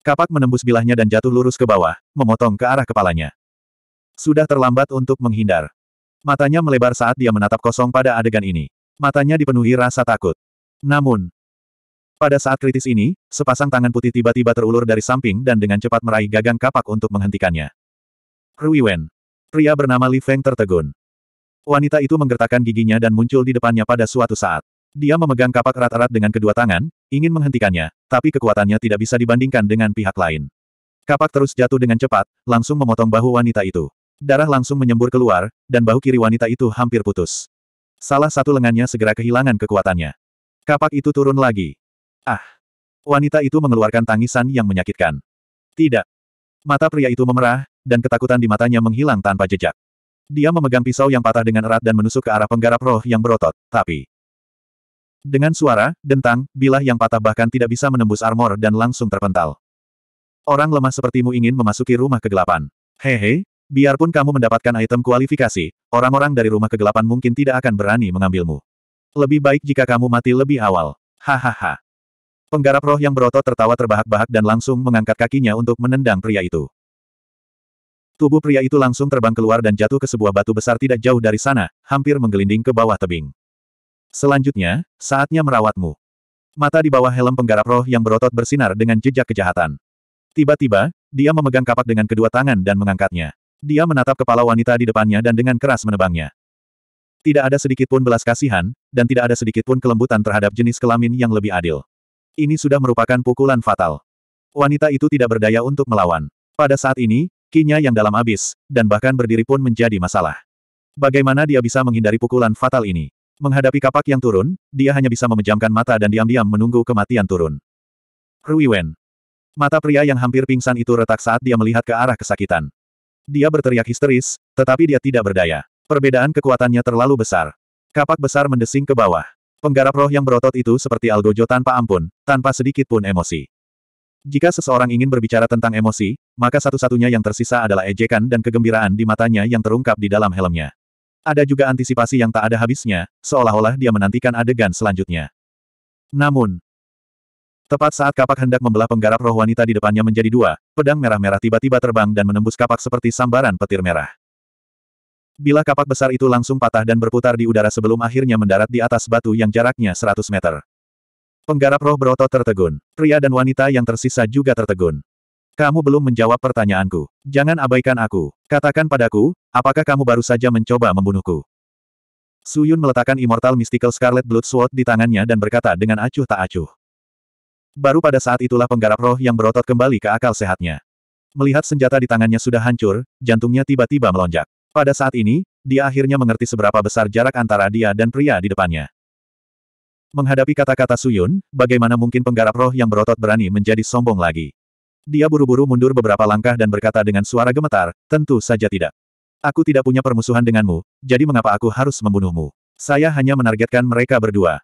Kapak menembus bilahnya dan jatuh lurus ke bawah, memotong ke arah kepalanya. Sudah terlambat untuk menghindar. Matanya melebar saat dia menatap kosong pada adegan ini. Matanya dipenuhi rasa takut. Namun, pada saat kritis ini, sepasang tangan putih tiba-tiba terulur dari samping dan dengan cepat meraih gagang kapak untuk menghentikannya. Ruiwen. Pria bernama Li Feng tertegun. Wanita itu menggertakkan giginya dan muncul di depannya pada suatu saat. Dia memegang kapak erat-erat dengan kedua tangan, ingin menghentikannya, tapi kekuatannya tidak bisa dibandingkan dengan pihak lain. Kapak terus jatuh dengan cepat, langsung memotong bahu wanita itu. Darah langsung menyembur keluar, dan bahu kiri wanita itu hampir putus. Salah satu lengannya segera kehilangan kekuatannya. Kapak itu turun lagi. Ah! Wanita itu mengeluarkan tangisan yang menyakitkan. Tidak. Mata pria itu memerah, dan ketakutan di matanya menghilang tanpa jejak. Dia memegang pisau yang patah dengan erat dan menusuk ke arah penggarap roh yang berotot, tapi... Dengan suara, dentang, bilah yang patah bahkan tidak bisa menembus armor dan langsung terpental. Orang lemah sepertimu ingin memasuki rumah kegelapan. Hehe, biarpun kamu mendapatkan item kualifikasi, orang-orang dari rumah kegelapan mungkin tidak akan berani mengambilmu. Lebih baik jika kamu mati lebih awal. Hahaha. Penggarap roh yang berotot tertawa terbahak-bahak dan langsung mengangkat kakinya untuk menendang pria itu. Tubuh pria itu langsung terbang keluar dan jatuh ke sebuah batu besar tidak jauh dari sana, hampir menggelinding ke bawah tebing. Selanjutnya, saatnya merawatmu. Mata di bawah helm penggarap roh yang berotot bersinar dengan jejak kejahatan. Tiba-tiba, dia memegang kapak dengan kedua tangan dan mengangkatnya. Dia menatap kepala wanita di depannya dan dengan keras menebangnya. Tidak ada sedikit pun belas kasihan, dan tidak ada sedikit pun kelembutan terhadap jenis kelamin yang lebih adil. Ini sudah merupakan pukulan fatal. Wanita itu tidak berdaya untuk melawan. Pada saat ini, kinya yang dalam abis, dan bahkan berdiri pun menjadi masalah. Bagaimana dia bisa menghindari pukulan fatal ini? Menghadapi kapak yang turun, dia hanya bisa memejamkan mata dan diam-diam menunggu kematian turun. Rui Wen. Mata pria yang hampir pingsan itu retak saat dia melihat ke arah kesakitan. Dia berteriak histeris, tetapi dia tidak berdaya. Perbedaan kekuatannya terlalu besar. Kapak besar mendesing ke bawah. Penggarap roh yang berotot itu seperti algojo tanpa ampun, tanpa sedikit pun emosi. Jika seseorang ingin berbicara tentang emosi, maka satu-satunya yang tersisa adalah ejekan dan kegembiraan di matanya yang terungkap di dalam helmnya. Ada juga antisipasi yang tak ada habisnya, seolah-olah dia menantikan adegan selanjutnya. Namun, tepat saat kapak hendak membelah penggarap roh wanita di depannya menjadi dua, pedang merah-merah tiba-tiba terbang dan menembus kapak seperti sambaran petir merah. Bila kapak besar itu langsung patah dan berputar di udara sebelum akhirnya mendarat di atas batu yang jaraknya 100 meter. Penggarap roh berotot tertegun. Pria dan wanita yang tersisa juga tertegun. Kamu belum menjawab pertanyaanku. Jangan abaikan aku. Katakan padaku, apakah kamu baru saja mencoba membunuhku? Suyun meletakkan Immortal Mystical Scarlet Blood Sword di tangannya dan berkata dengan acuh tak acuh. Baru pada saat itulah penggarap roh yang berotot kembali ke akal sehatnya. Melihat senjata di tangannya sudah hancur, jantungnya tiba-tiba melonjak. Pada saat ini, dia akhirnya mengerti seberapa besar jarak antara dia dan pria di depannya. Menghadapi kata-kata Suyun, bagaimana mungkin penggarap roh yang berotot berani menjadi sombong lagi? Dia buru-buru mundur beberapa langkah dan berkata dengan suara gemetar, tentu saja tidak. Aku tidak punya permusuhan denganmu, jadi mengapa aku harus membunuhmu? Saya hanya menargetkan mereka berdua.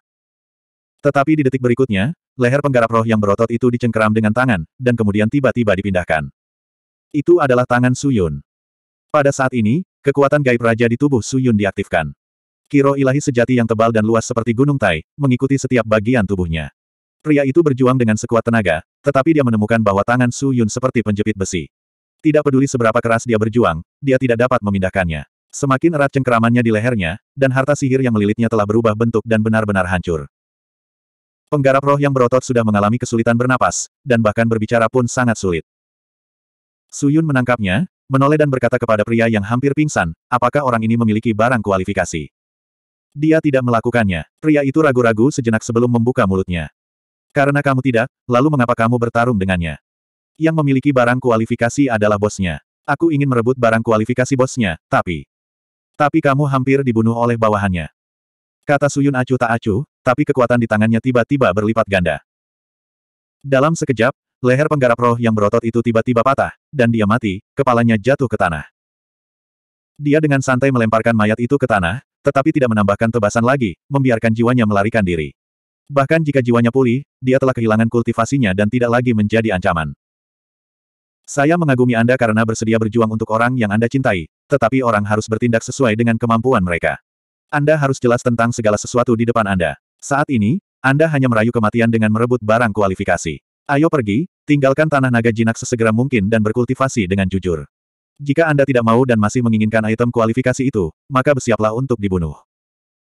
Tetapi di detik berikutnya, leher penggarap roh yang berotot itu dicengkeram dengan tangan, dan kemudian tiba-tiba dipindahkan. Itu adalah tangan Suyun. Pada saat ini, kekuatan gaib raja di tubuh Suyun diaktifkan. Kiro ilahi sejati yang tebal dan luas seperti gunung Tai, mengikuti setiap bagian tubuhnya. Pria itu berjuang dengan sekuat tenaga, tetapi dia menemukan bahwa tangan Su Yun seperti penjepit besi. Tidak peduli seberapa keras dia berjuang, dia tidak dapat memindahkannya. Semakin erat cengkeramannya di lehernya, dan harta sihir yang melilitnya telah berubah bentuk dan benar-benar hancur. Penggarap roh yang berotot sudah mengalami kesulitan bernapas, dan bahkan berbicara pun sangat sulit. Su Yun menangkapnya, menoleh dan berkata kepada pria yang hampir pingsan, apakah orang ini memiliki barang kualifikasi. Dia tidak melakukannya. Pria itu ragu-ragu sejenak sebelum membuka mulutnya. Karena kamu tidak, lalu mengapa kamu bertarung dengannya? Yang memiliki barang kualifikasi adalah bosnya. Aku ingin merebut barang kualifikasi bosnya, tapi... Tapi kamu hampir dibunuh oleh bawahannya. Kata Suyun Acu tak acu, tapi kekuatan di tangannya tiba-tiba berlipat ganda. Dalam sekejap, leher penggarap roh yang berotot itu tiba-tiba patah, dan dia mati, kepalanya jatuh ke tanah. Dia dengan santai melemparkan mayat itu ke tanah, tetapi tidak menambahkan tebasan lagi, membiarkan jiwanya melarikan diri. Bahkan jika jiwanya pulih, dia telah kehilangan kultivasinya dan tidak lagi menjadi ancaman. Saya mengagumi Anda karena bersedia berjuang untuk orang yang Anda cintai, tetapi orang harus bertindak sesuai dengan kemampuan mereka. Anda harus jelas tentang segala sesuatu di depan Anda. Saat ini, Anda hanya merayu kematian dengan merebut barang kualifikasi. Ayo pergi, tinggalkan tanah naga jinak sesegera mungkin dan berkultivasi dengan jujur. Jika Anda tidak mau dan masih menginginkan item kualifikasi itu, maka bersiaplah untuk dibunuh.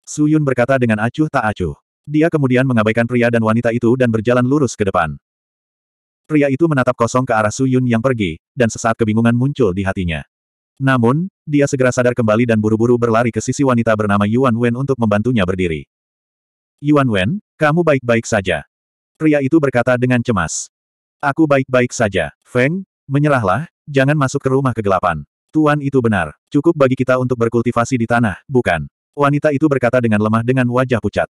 Su Yun berkata dengan acuh tak acuh. Dia kemudian mengabaikan pria dan wanita itu dan berjalan lurus ke depan. Pria itu menatap kosong ke arah Su Yun yang pergi, dan sesaat kebingungan muncul di hatinya. Namun, dia segera sadar kembali dan buru-buru berlari ke sisi wanita bernama Yuan Wen untuk membantunya berdiri. Yuan Wen, kamu baik-baik saja. Pria itu berkata dengan cemas. Aku baik-baik saja, Feng, menyerahlah, Jangan masuk ke rumah kegelapan. Tuan itu benar. Cukup bagi kita untuk berkultivasi di tanah, bukan? Wanita itu berkata dengan lemah dengan wajah pucat.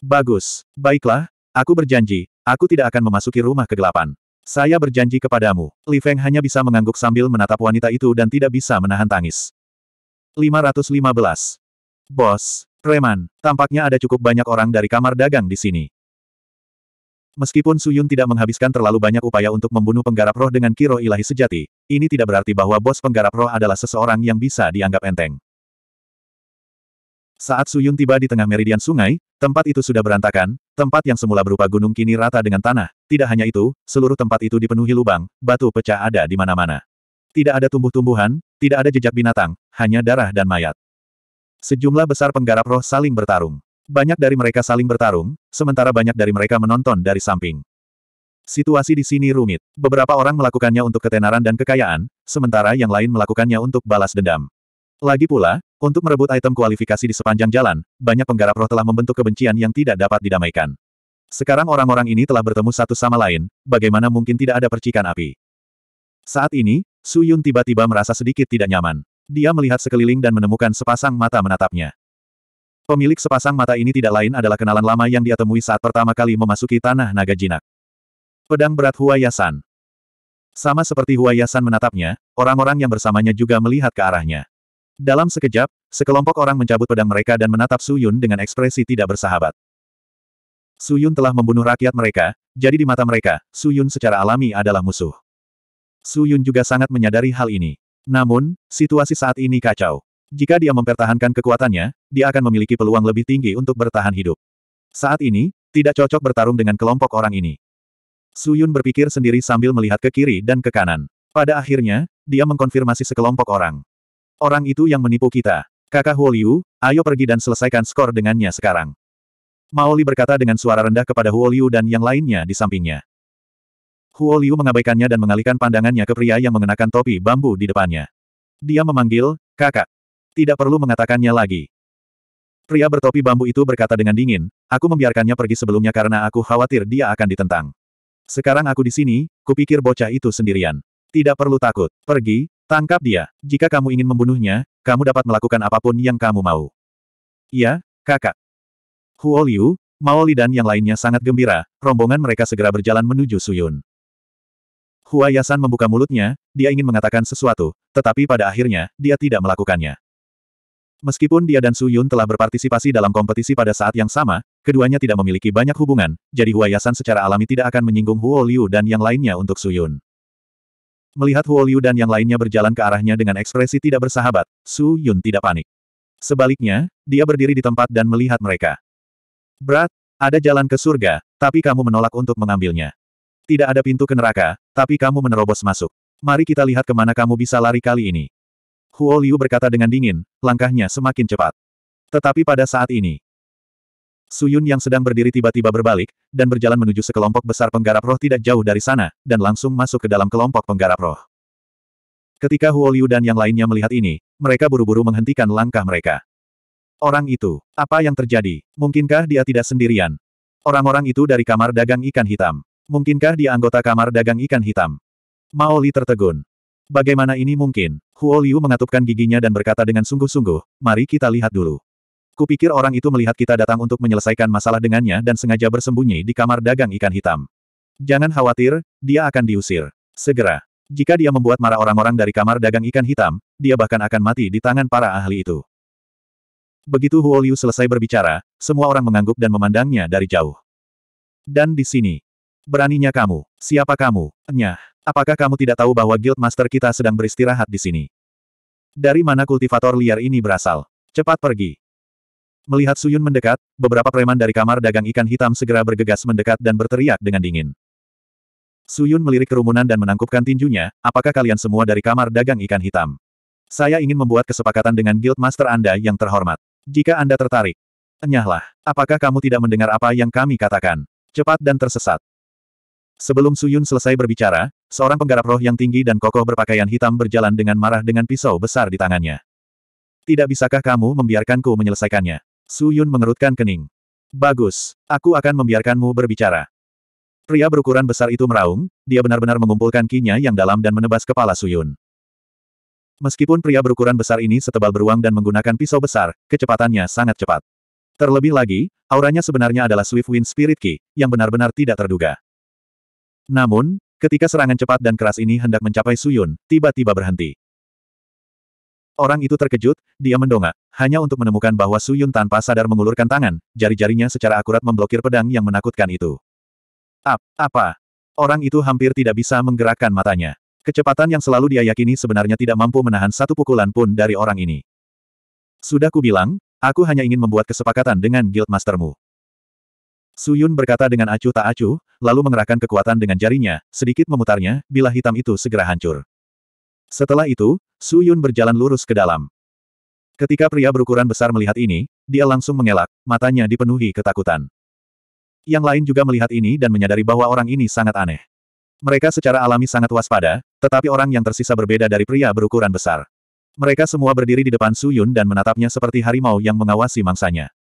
Bagus. Baiklah, aku berjanji, aku tidak akan memasuki rumah kegelapan. Saya berjanji kepadamu. Li Feng hanya bisa mengangguk sambil menatap wanita itu dan tidak bisa menahan tangis. 515. Bos, Reman, tampaknya ada cukup banyak orang dari kamar dagang di sini. Meskipun Suyun tidak menghabiskan terlalu banyak upaya untuk membunuh penggarap roh dengan kiro ilahi sejati, ini tidak berarti bahwa bos penggarap roh adalah seseorang yang bisa dianggap enteng. Saat Suyun tiba di tengah meridian sungai, tempat itu sudah berantakan, tempat yang semula berupa gunung kini rata dengan tanah. Tidak hanya itu, seluruh tempat itu dipenuhi lubang, batu pecah ada di mana-mana. Tidak ada tumbuh-tumbuhan, tidak ada jejak binatang, hanya darah dan mayat. Sejumlah besar penggarap roh saling bertarung. Banyak dari mereka saling bertarung, sementara banyak dari mereka menonton dari samping. Situasi di sini rumit. Beberapa orang melakukannya untuk ketenaran dan kekayaan, sementara yang lain melakukannya untuk balas dendam. Lagi pula, untuk merebut item kualifikasi di sepanjang jalan, banyak penggarap roh telah membentuk kebencian yang tidak dapat didamaikan. Sekarang orang-orang ini telah bertemu satu sama lain, bagaimana mungkin tidak ada percikan api. Saat ini, Su Yun tiba-tiba merasa sedikit tidak nyaman. Dia melihat sekeliling dan menemukan sepasang mata menatapnya. Pemilik sepasang mata ini tidak lain adalah kenalan lama yang dia temui saat pertama kali memasuki tanah naga jinak. Pedang berat Huayasan. Sama seperti Huayasan menatapnya, orang-orang yang bersamanya juga melihat ke arahnya. Dalam sekejap, sekelompok orang mencabut pedang mereka dan menatap Suyun dengan ekspresi tidak bersahabat. Suyun telah membunuh rakyat mereka, jadi di mata mereka, Suyun secara alami adalah musuh. Suyun juga sangat menyadari hal ini. Namun, situasi saat ini kacau. Jika dia mempertahankan kekuatannya, dia akan memiliki peluang lebih tinggi untuk bertahan hidup. Saat ini, tidak cocok bertarung dengan kelompok orang ini. Su Yun berpikir sendiri sambil melihat ke kiri dan ke kanan. Pada akhirnya, dia mengkonfirmasi sekelompok orang. Orang itu yang menipu kita. Kakak Huoliu, ayo pergi dan selesaikan skor dengannya sekarang. Maoli berkata dengan suara rendah kepada Huoliu dan yang lainnya di sampingnya. Huoliu mengabaikannya dan mengalihkan pandangannya ke pria yang mengenakan topi bambu di depannya. Dia memanggil, kakak. Tidak perlu mengatakannya lagi. Pria bertopi bambu itu berkata dengan dingin, aku membiarkannya pergi sebelumnya karena aku khawatir dia akan ditentang. Sekarang aku di sini, kupikir bocah itu sendirian. Tidak perlu takut. Pergi, tangkap dia. Jika kamu ingin membunuhnya, kamu dapat melakukan apapun yang kamu mau. Iya, kakak. Huo Liu, Maoli dan yang lainnya sangat gembira, rombongan mereka segera berjalan menuju Suyun. Hua Yasan membuka mulutnya, dia ingin mengatakan sesuatu, tetapi pada akhirnya, dia tidak melakukannya. Meskipun dia dan Su Yun telah berpartisipasi dalam kompetisi pada saat yang sama, keduanya tidak memiliki banyak hubungan, jadi Hua Yasan secara alami tidak akan menyinggung Huo Liu dan yang lainnya untuk Su Yun. Melihat Huo Liu dan yang lainnya berjalan ke arahnya dengan ekspresi tidak bersahabat, Su Yun tidak panik. Sebaliknya, dia berdiri di tempat dan melihat mereka. Berat, ada jalan ke surga, tapi kamu menolak untuk mengambilnya. Tidak ada pintu ke neraka, tapi kamu menerobos masuk. Mari kita lihat kemana kamu bisa lari kali ini. Huo Liu berkata dengan dingin, langkahnya semakin cepat. Tetapi pada saat ini, Su Yun yang sedang berdiri tiba-tiba berbalik, dan berjalan menuju sekelompok besar penggarap roh tidak jauh dari sana, dan langsung masuk ke dalam kelompok penggarap roh. Ketika Huo Liu dan yang lainnya melihat ini, mereka buru-buru menghentikan langkah mereka. Orang itu, apa yang terjadi? Mungkinkah dia tidak sendirian? Orang-orang itu dari kamar dagang ikan hitam. Mungkinkah dia anggota kamar dagang ikan hitam? Maoli tertegun. Bagaimana ini mungkin? Huo Liu mengatupkan giginya dan berkata dengan sungguh-sungguh, mari kita lihat dulu. Kupikir orang itu melihat kita datang untuk menyelesaikan masalah dengannya dan sengaja bersembunyi di kamar dagang ikan hitam. Jangan khawatir, dia akan diusir. Segera. Jika dia membuat marah orang-orang dari kamar dagang ikan hitam, dia bahkan akan mati di tangan para ahli itu. Begitu Huo Liu selesai berbicara, semua orang mengangguk dan memandangnya dari jauh. Dan di sini. Beraninya kamu. Siapa kamu? Nyah. Apakah kamu tidak tahu bahwa Guild Master kita sedang beristirahat di sini? Dari mana kultivator liar ini berasal? Cepat pergi. Melihat Suyun mendekat, beberapa preman dari kamar dagang ikan hitam segera bergegas mendekat dan berteriak dengan dingin. Suyun melirik kerumunan dan menangkupkan tinjunya, apakah kalian semua dari kamar dagang ikan hitam? Saya ingin membuat kesepakatan dengan Guild Master Anda yang terhormat. Jika Anda tertarik, Enyahlah, apakah kamu tidak mendengar apa yang kami katakan? Cepat dan tersesat. Sebelum Suyun selesai berbicara, seorang penggarap roh yang tinggi dan kokoh berpakaian hitam berjalan dengan marah dengan pisau besar di tangannya. Tidak bisakah kamu membiarkanku menyelesaikannya? Suyun mengerutkan kening. Bagus, aku akan membiarkanmu berbicara. Pria berukuran besar itu meraung, dia benar-benar mengumpulkan kinya yang dalam dan menebas kepala Suyun. Meskipun pria berukuran besar ini setebal beruang dan menggunakan pisau besar, kecepatannya sangat cepat. Terlebih lagi, auranya sebenarnya adalah Swift Wind Spirit Key, yang benar-benar tidak terduga. Namun, ketika serangan cepat dan keras ini hendak mencapai Suyun, tiba-tiba berhenti. Orang itu terkejut, dia mendongak, hanya untuk menemukan bahwa Suyun tanpa sadar mengulurkan tangan, jari-jarinya secara akurat memblokir pedang yang menakutkan itu. Ap, apa? Orang itu hampir tidak bisa menggerakkan matanya. Kecepatan yang selalu dia yakini sebenarnya tidak mampu menahan satu pukulan pun dari orang ini. Sudah kubilang, aku hanya ingin membuat kesepakatan dengan guild mastermu. Su Yun berkata dengan acuh tak acuh, lalu mengerahkan kekuatan dengan jarinya, sedikit memutarnya, bila hitam itu segera hancur. Setelah itu, Su Yun berjalan lurus ke dalam. Ketika pria berukuran besar melihat ini, dia langsung mengelak, matanya dipenuhi ketakutan. Yang lain juga melihat ini dan menyadari bahwa orang ini sangat aneh. Mereka secara alami sangat waspada, tetapi orang yang tersisa berbeda dari pria berukuran besar. Mereka semua berdiri di depan Su Yun dan menatapnya seperti harimau yang mengawasi mangsanya.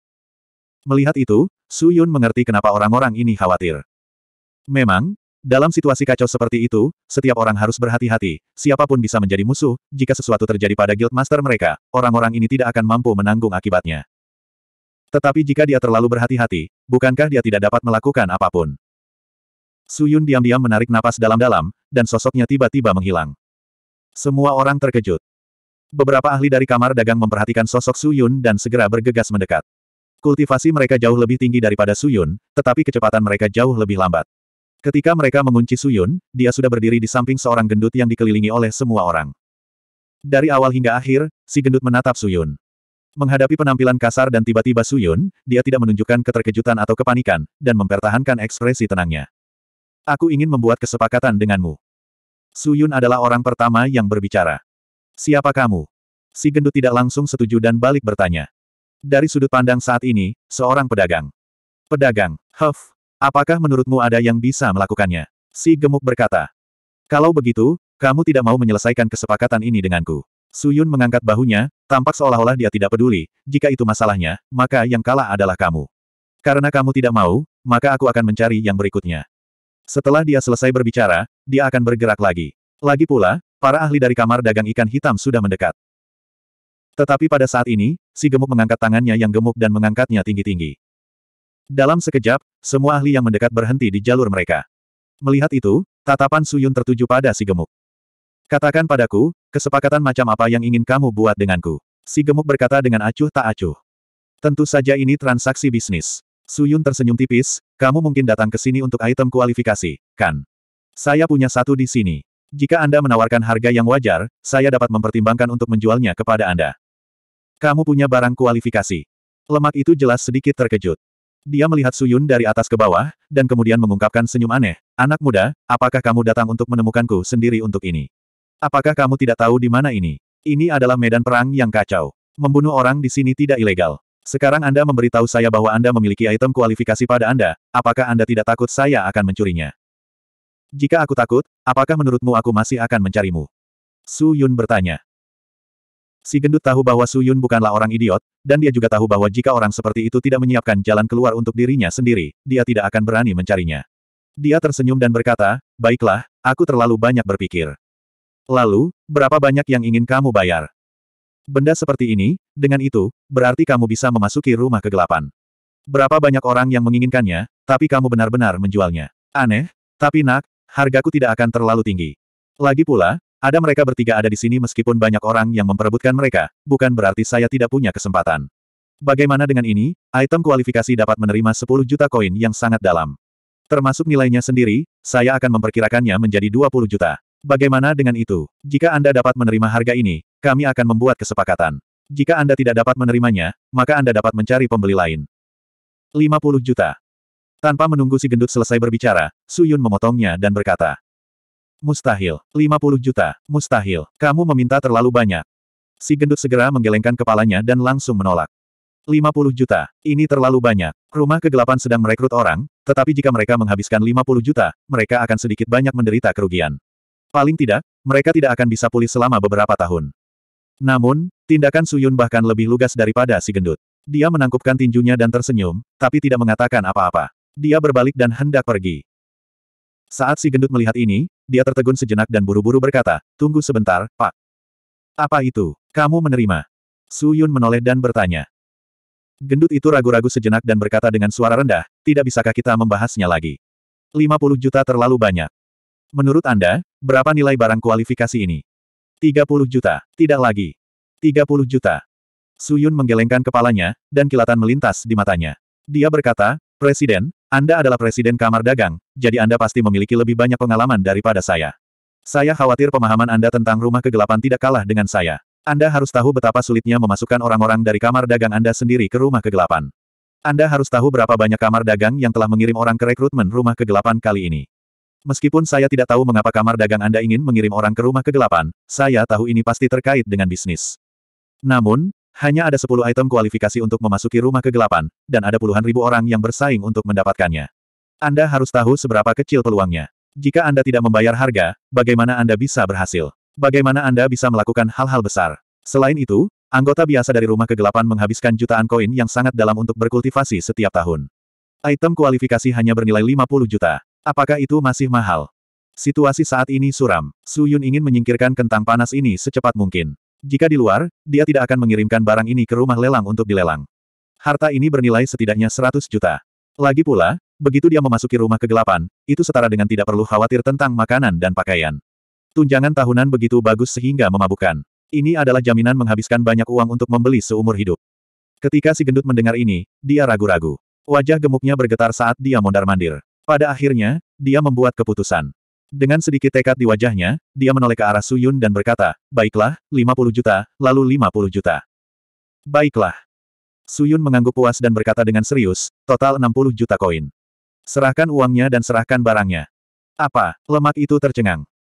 Melihat itu, Su Yun mengerti kenapa orang-orang ini khawatir. Memang, dalam situasi kacau seperti itu, setiap orang harus berhati-hati, siapapun bisa menjadi musuh, jika sesuatu terjadi pada Guild Master mereka, orang-orang ini tidak akan mampu menanggung akibatnya. Tetapi jika dia terlalu berhati-hati, bukankah dia tidak dapat melakukan apapun? Su Yun diam-diam menarik napas dalam-dalam, dan sosoknya tiba-tiba menghilang. Semua orang terkejut. Beberapa ahli dari kamar dagang memperhatikan sosok Su Yun dan segera bergegas mendekat. Kultivasi mereka jauh lebih tinggi daripada Suyun, tetapi kecepatan mereka jauh lebih lambat. Ketika mereka mengunci Suyun, dia sudah berdiri di samping seorang gendut yang dikelilingi oleh semua orang. Dari awal hingga akhir, si gendut menatap Suyun. Menghadapi penampilan kasar dan tiba-tiba Suyun, dia tidak menunjukkan keterkejutan atau kepanikan, dan mempertahankan ekspresi tenangnya. Aku ingin membuat kesepakatan denganmu. Suyun adalah orang pertama yang berbicara. Siapa kamu? Si gendut tidak langsung setuju dan balik bertanya. Dari sudut pandang saat ini, seorang pedagang. Pedagang, Huff, apakah menurutmu ada yang bisa melakukannya? Si gemuk berkata. Kalau begitu, kamu tidak mau menyelesaikan kesepakatan ini denganku. Suyun mengangkat bahunya, tampak seolah-olah dia tidak peduli, jika itu masalahnya, maka yang kalah adalah kamu. Karena kamu tidak mau, maka aku akan mencari yang berikutnya. Setelah dia selesai berbicara, dia akan bergerak lagi. Lagi pula, para ahli dari kamar dagang ikan hitam sudah mendekat. Tetapi pada saat ini, si gemuk mengangkat tangannya yang gemuk dan mengangkatnya tinggi-tinggi. Dalam sekejap, semua ahli yang mendekat berhenti di jalur mereka. Melihat itu, tatapan Suyun tertuju pada si gemuk. Katakan padaku, kesepakatan macam apa yang ingin kamu buat denganku? Si gemuk berkata dengan acuh tak acuh. Tentu saja ini transaksi bisnis. Suyun tersenyum tipis, kamu mungkin datang ke sini untuk item kualifikasi, kan? Saya punya satu di sini. Jika Anda menawarkan harga yang wajar, saya dapat mempertimbangkan untuk menjualnya kepada Anda. Kamu punya barang kualifikasi. Lemak itu jelas sedikit terkejut. Dia melihat Suyun dari atas ke bawah, dan kemudian mengungkapkan senyum aneh. Anak muda, apakah kamu datang untuk menemukanku sendiri untuk ini? Apakah kamu tidak tahu di mana ini? Ini adalah medan perang yang kacau. Membunuh orang di sini tidak ilegal. Sekarang Anda memberitahu saya bahwa Anda memiliki item kualifikasi pada Anda, apakah Anda tidak takut saya akan mencurinya? Jika aku takut, apakah menurutmu aku masih akan mencarimu? Su Yun bertanya. Si gendut tahu bahwa Su Yun bukanlah orang idiot, dan dia juga tahu bahwa jika orang seperti itu tidak menyiapkan jalan keluar untuk dirinya sendiri, dia tidak akan berani mencarinya. Dia tersenyum dan berkata, baiklah, aku terlalu banyak berpikir. Lalu, berapa banyak yang ingin kamu bayar? Benda seperti ini, dengan itu, berarti kamu bisa memasuki rumah kegelapan. Berapa banyak orang yang menginginkannya, tapi kamu benar-benar menjualnya. Aneh, tapi nak, hargaku tidak akan terlalu tinggi. Lagi pula, ada mereka bertiga ada di sini meskipun banyak orang yang memperebutkan mereka, bukan berarti saya tidak punya kesempatan. Bagaimana dengan ini, item kualifikasi dapat menerima 10 juta koin yang sangat dalam. Termasuk nilainya sendiri, saya akan memperkirakannya menjadi 20 juta. Bagaimana dengan itu? Jika Anda dapat menerima harga ini, kami akan membuat kesepakatan. Jika Anda tidak dapat menerimanya, maka Anda dapat mencari pembeli lain. 50 juta. Tanpa menunggu si gendut selesai berbicara, Suyun memotongnya dan berkata, Mustahil. 50 juta. Mustahil. Kamu meminta terlalu banyak. Si gendut segera menggelengkan kepalanya dan langsung menolak. 50 juta. Ini terlalu banyak. Rumah kegelapan sedang merekrut orang, tetapi jika mereka menghabiskan 50 juta, mereka akan sedikit banyak menderita kerugian. Paling tidak, mereka tidak akan bisa pulih selama beberapa tahun. Namun, tindakan Suyun bahkan lebih lugas daripada si gendut. Dia menangkupkan tinjunya dan tersenyum, tapi tidak mengatakan apa-apa. Dia berbalik dan hendak pergi. Saat si gendut melihat ini, dia tertegun sejenak dan buru-buru berkata, tunggu sebentar, Pak. Apa itu? Kamu menerima? Su Yun menoleh dan bertanya. Gendut itu ragu-ragu sejenak dan berkata dengan suara rendah, tidak bisakah kita membahasnya lagi? 50 juta terlalu banyak. Menurut Anda, berapa nilai barang kualifikasi ini? 30 juta, tidak lagi. 30 juta. Suyun menggelengkan kepalanya, dan kilatan melintas di matanya. Dia berkata, Presiden, Anda adalah Presiden Kamar Dagang, jadi Anda pasti memiliki lebih banyak pengalaman daripada saya. Saya khawatir pemahaman Anda tentang rumah kegelapan tidak kalah dengan saya. Anda harus tahu betapa sulitnya memasukkan orang-orang dari kamar dagang Anda sendiri ke rumah kegelapan. Anda harus tahu berapa banyak kamar dagang yang telah mengirim orang ke rekrutmen rumah kegelapan kali ini. Meskipun saya tidak tahu mengapa kamar dagang Anda ingin mengirim orang ke rumah kegelapan, saya tahu ini pasti terkait dengan bisnis. Namun, hanya ada 10 item kualifikasi untuk memasuki rumah kegelapan, dan ada puluhan ribu orang yang bersaing untuk mendapatkannya. Anda harus tahu seberapa kecil peluangnya. Jika Anda tidak membayar harga, bagaimana Anda bisa berhasil? Bagaimana Anda bisa melakukan hal-hal besar? Selain itu, anggota biasa dari rumah kegelapan menghabiskan jutaan koin yang sangat dalam untuk berkultivasi setiap tahun. Item kualifikasi hanya bernilai 50 juta. Apakah itu masih mahal? Situasi saat ini suram. Su Yun ingin menyingkirkan kentang panas ini secepat mungkin. Jika di luar, dia tidak akan mengirimkan barang ini ke rumah lelang untuk dilelang. Harta ini bernilai setidaknya 100 juta. Lagi pula, begitu dia memasuki rumah kegelapan, itu setara dengan tidak perlu khawatir tentang makanan dan pakaian. Tunjangan tahunan begitu bagus sehingga memabukkan. Ini adalah jaminan menghabiskan banyak uang untuk membeli seumur hidup. Ketika si gendut mendengar ini, dia ragu-ragu. Wajah gemuknya bergetar saat dia mondar-mandir. Pada akhirnya, dia membuat keputusan. Dengan sedikit tekad di wajahnya, dia menoleh ke arah Suyun dan berkata, Baiklah, 50 juta, lalu 50 juta. Baiklah. Suyun mengangguk puas dan berkata dengan serius, total 60 juta koin. Serahkan uangnya dan serahkan barangnya. Apa, lemak itu tercengang.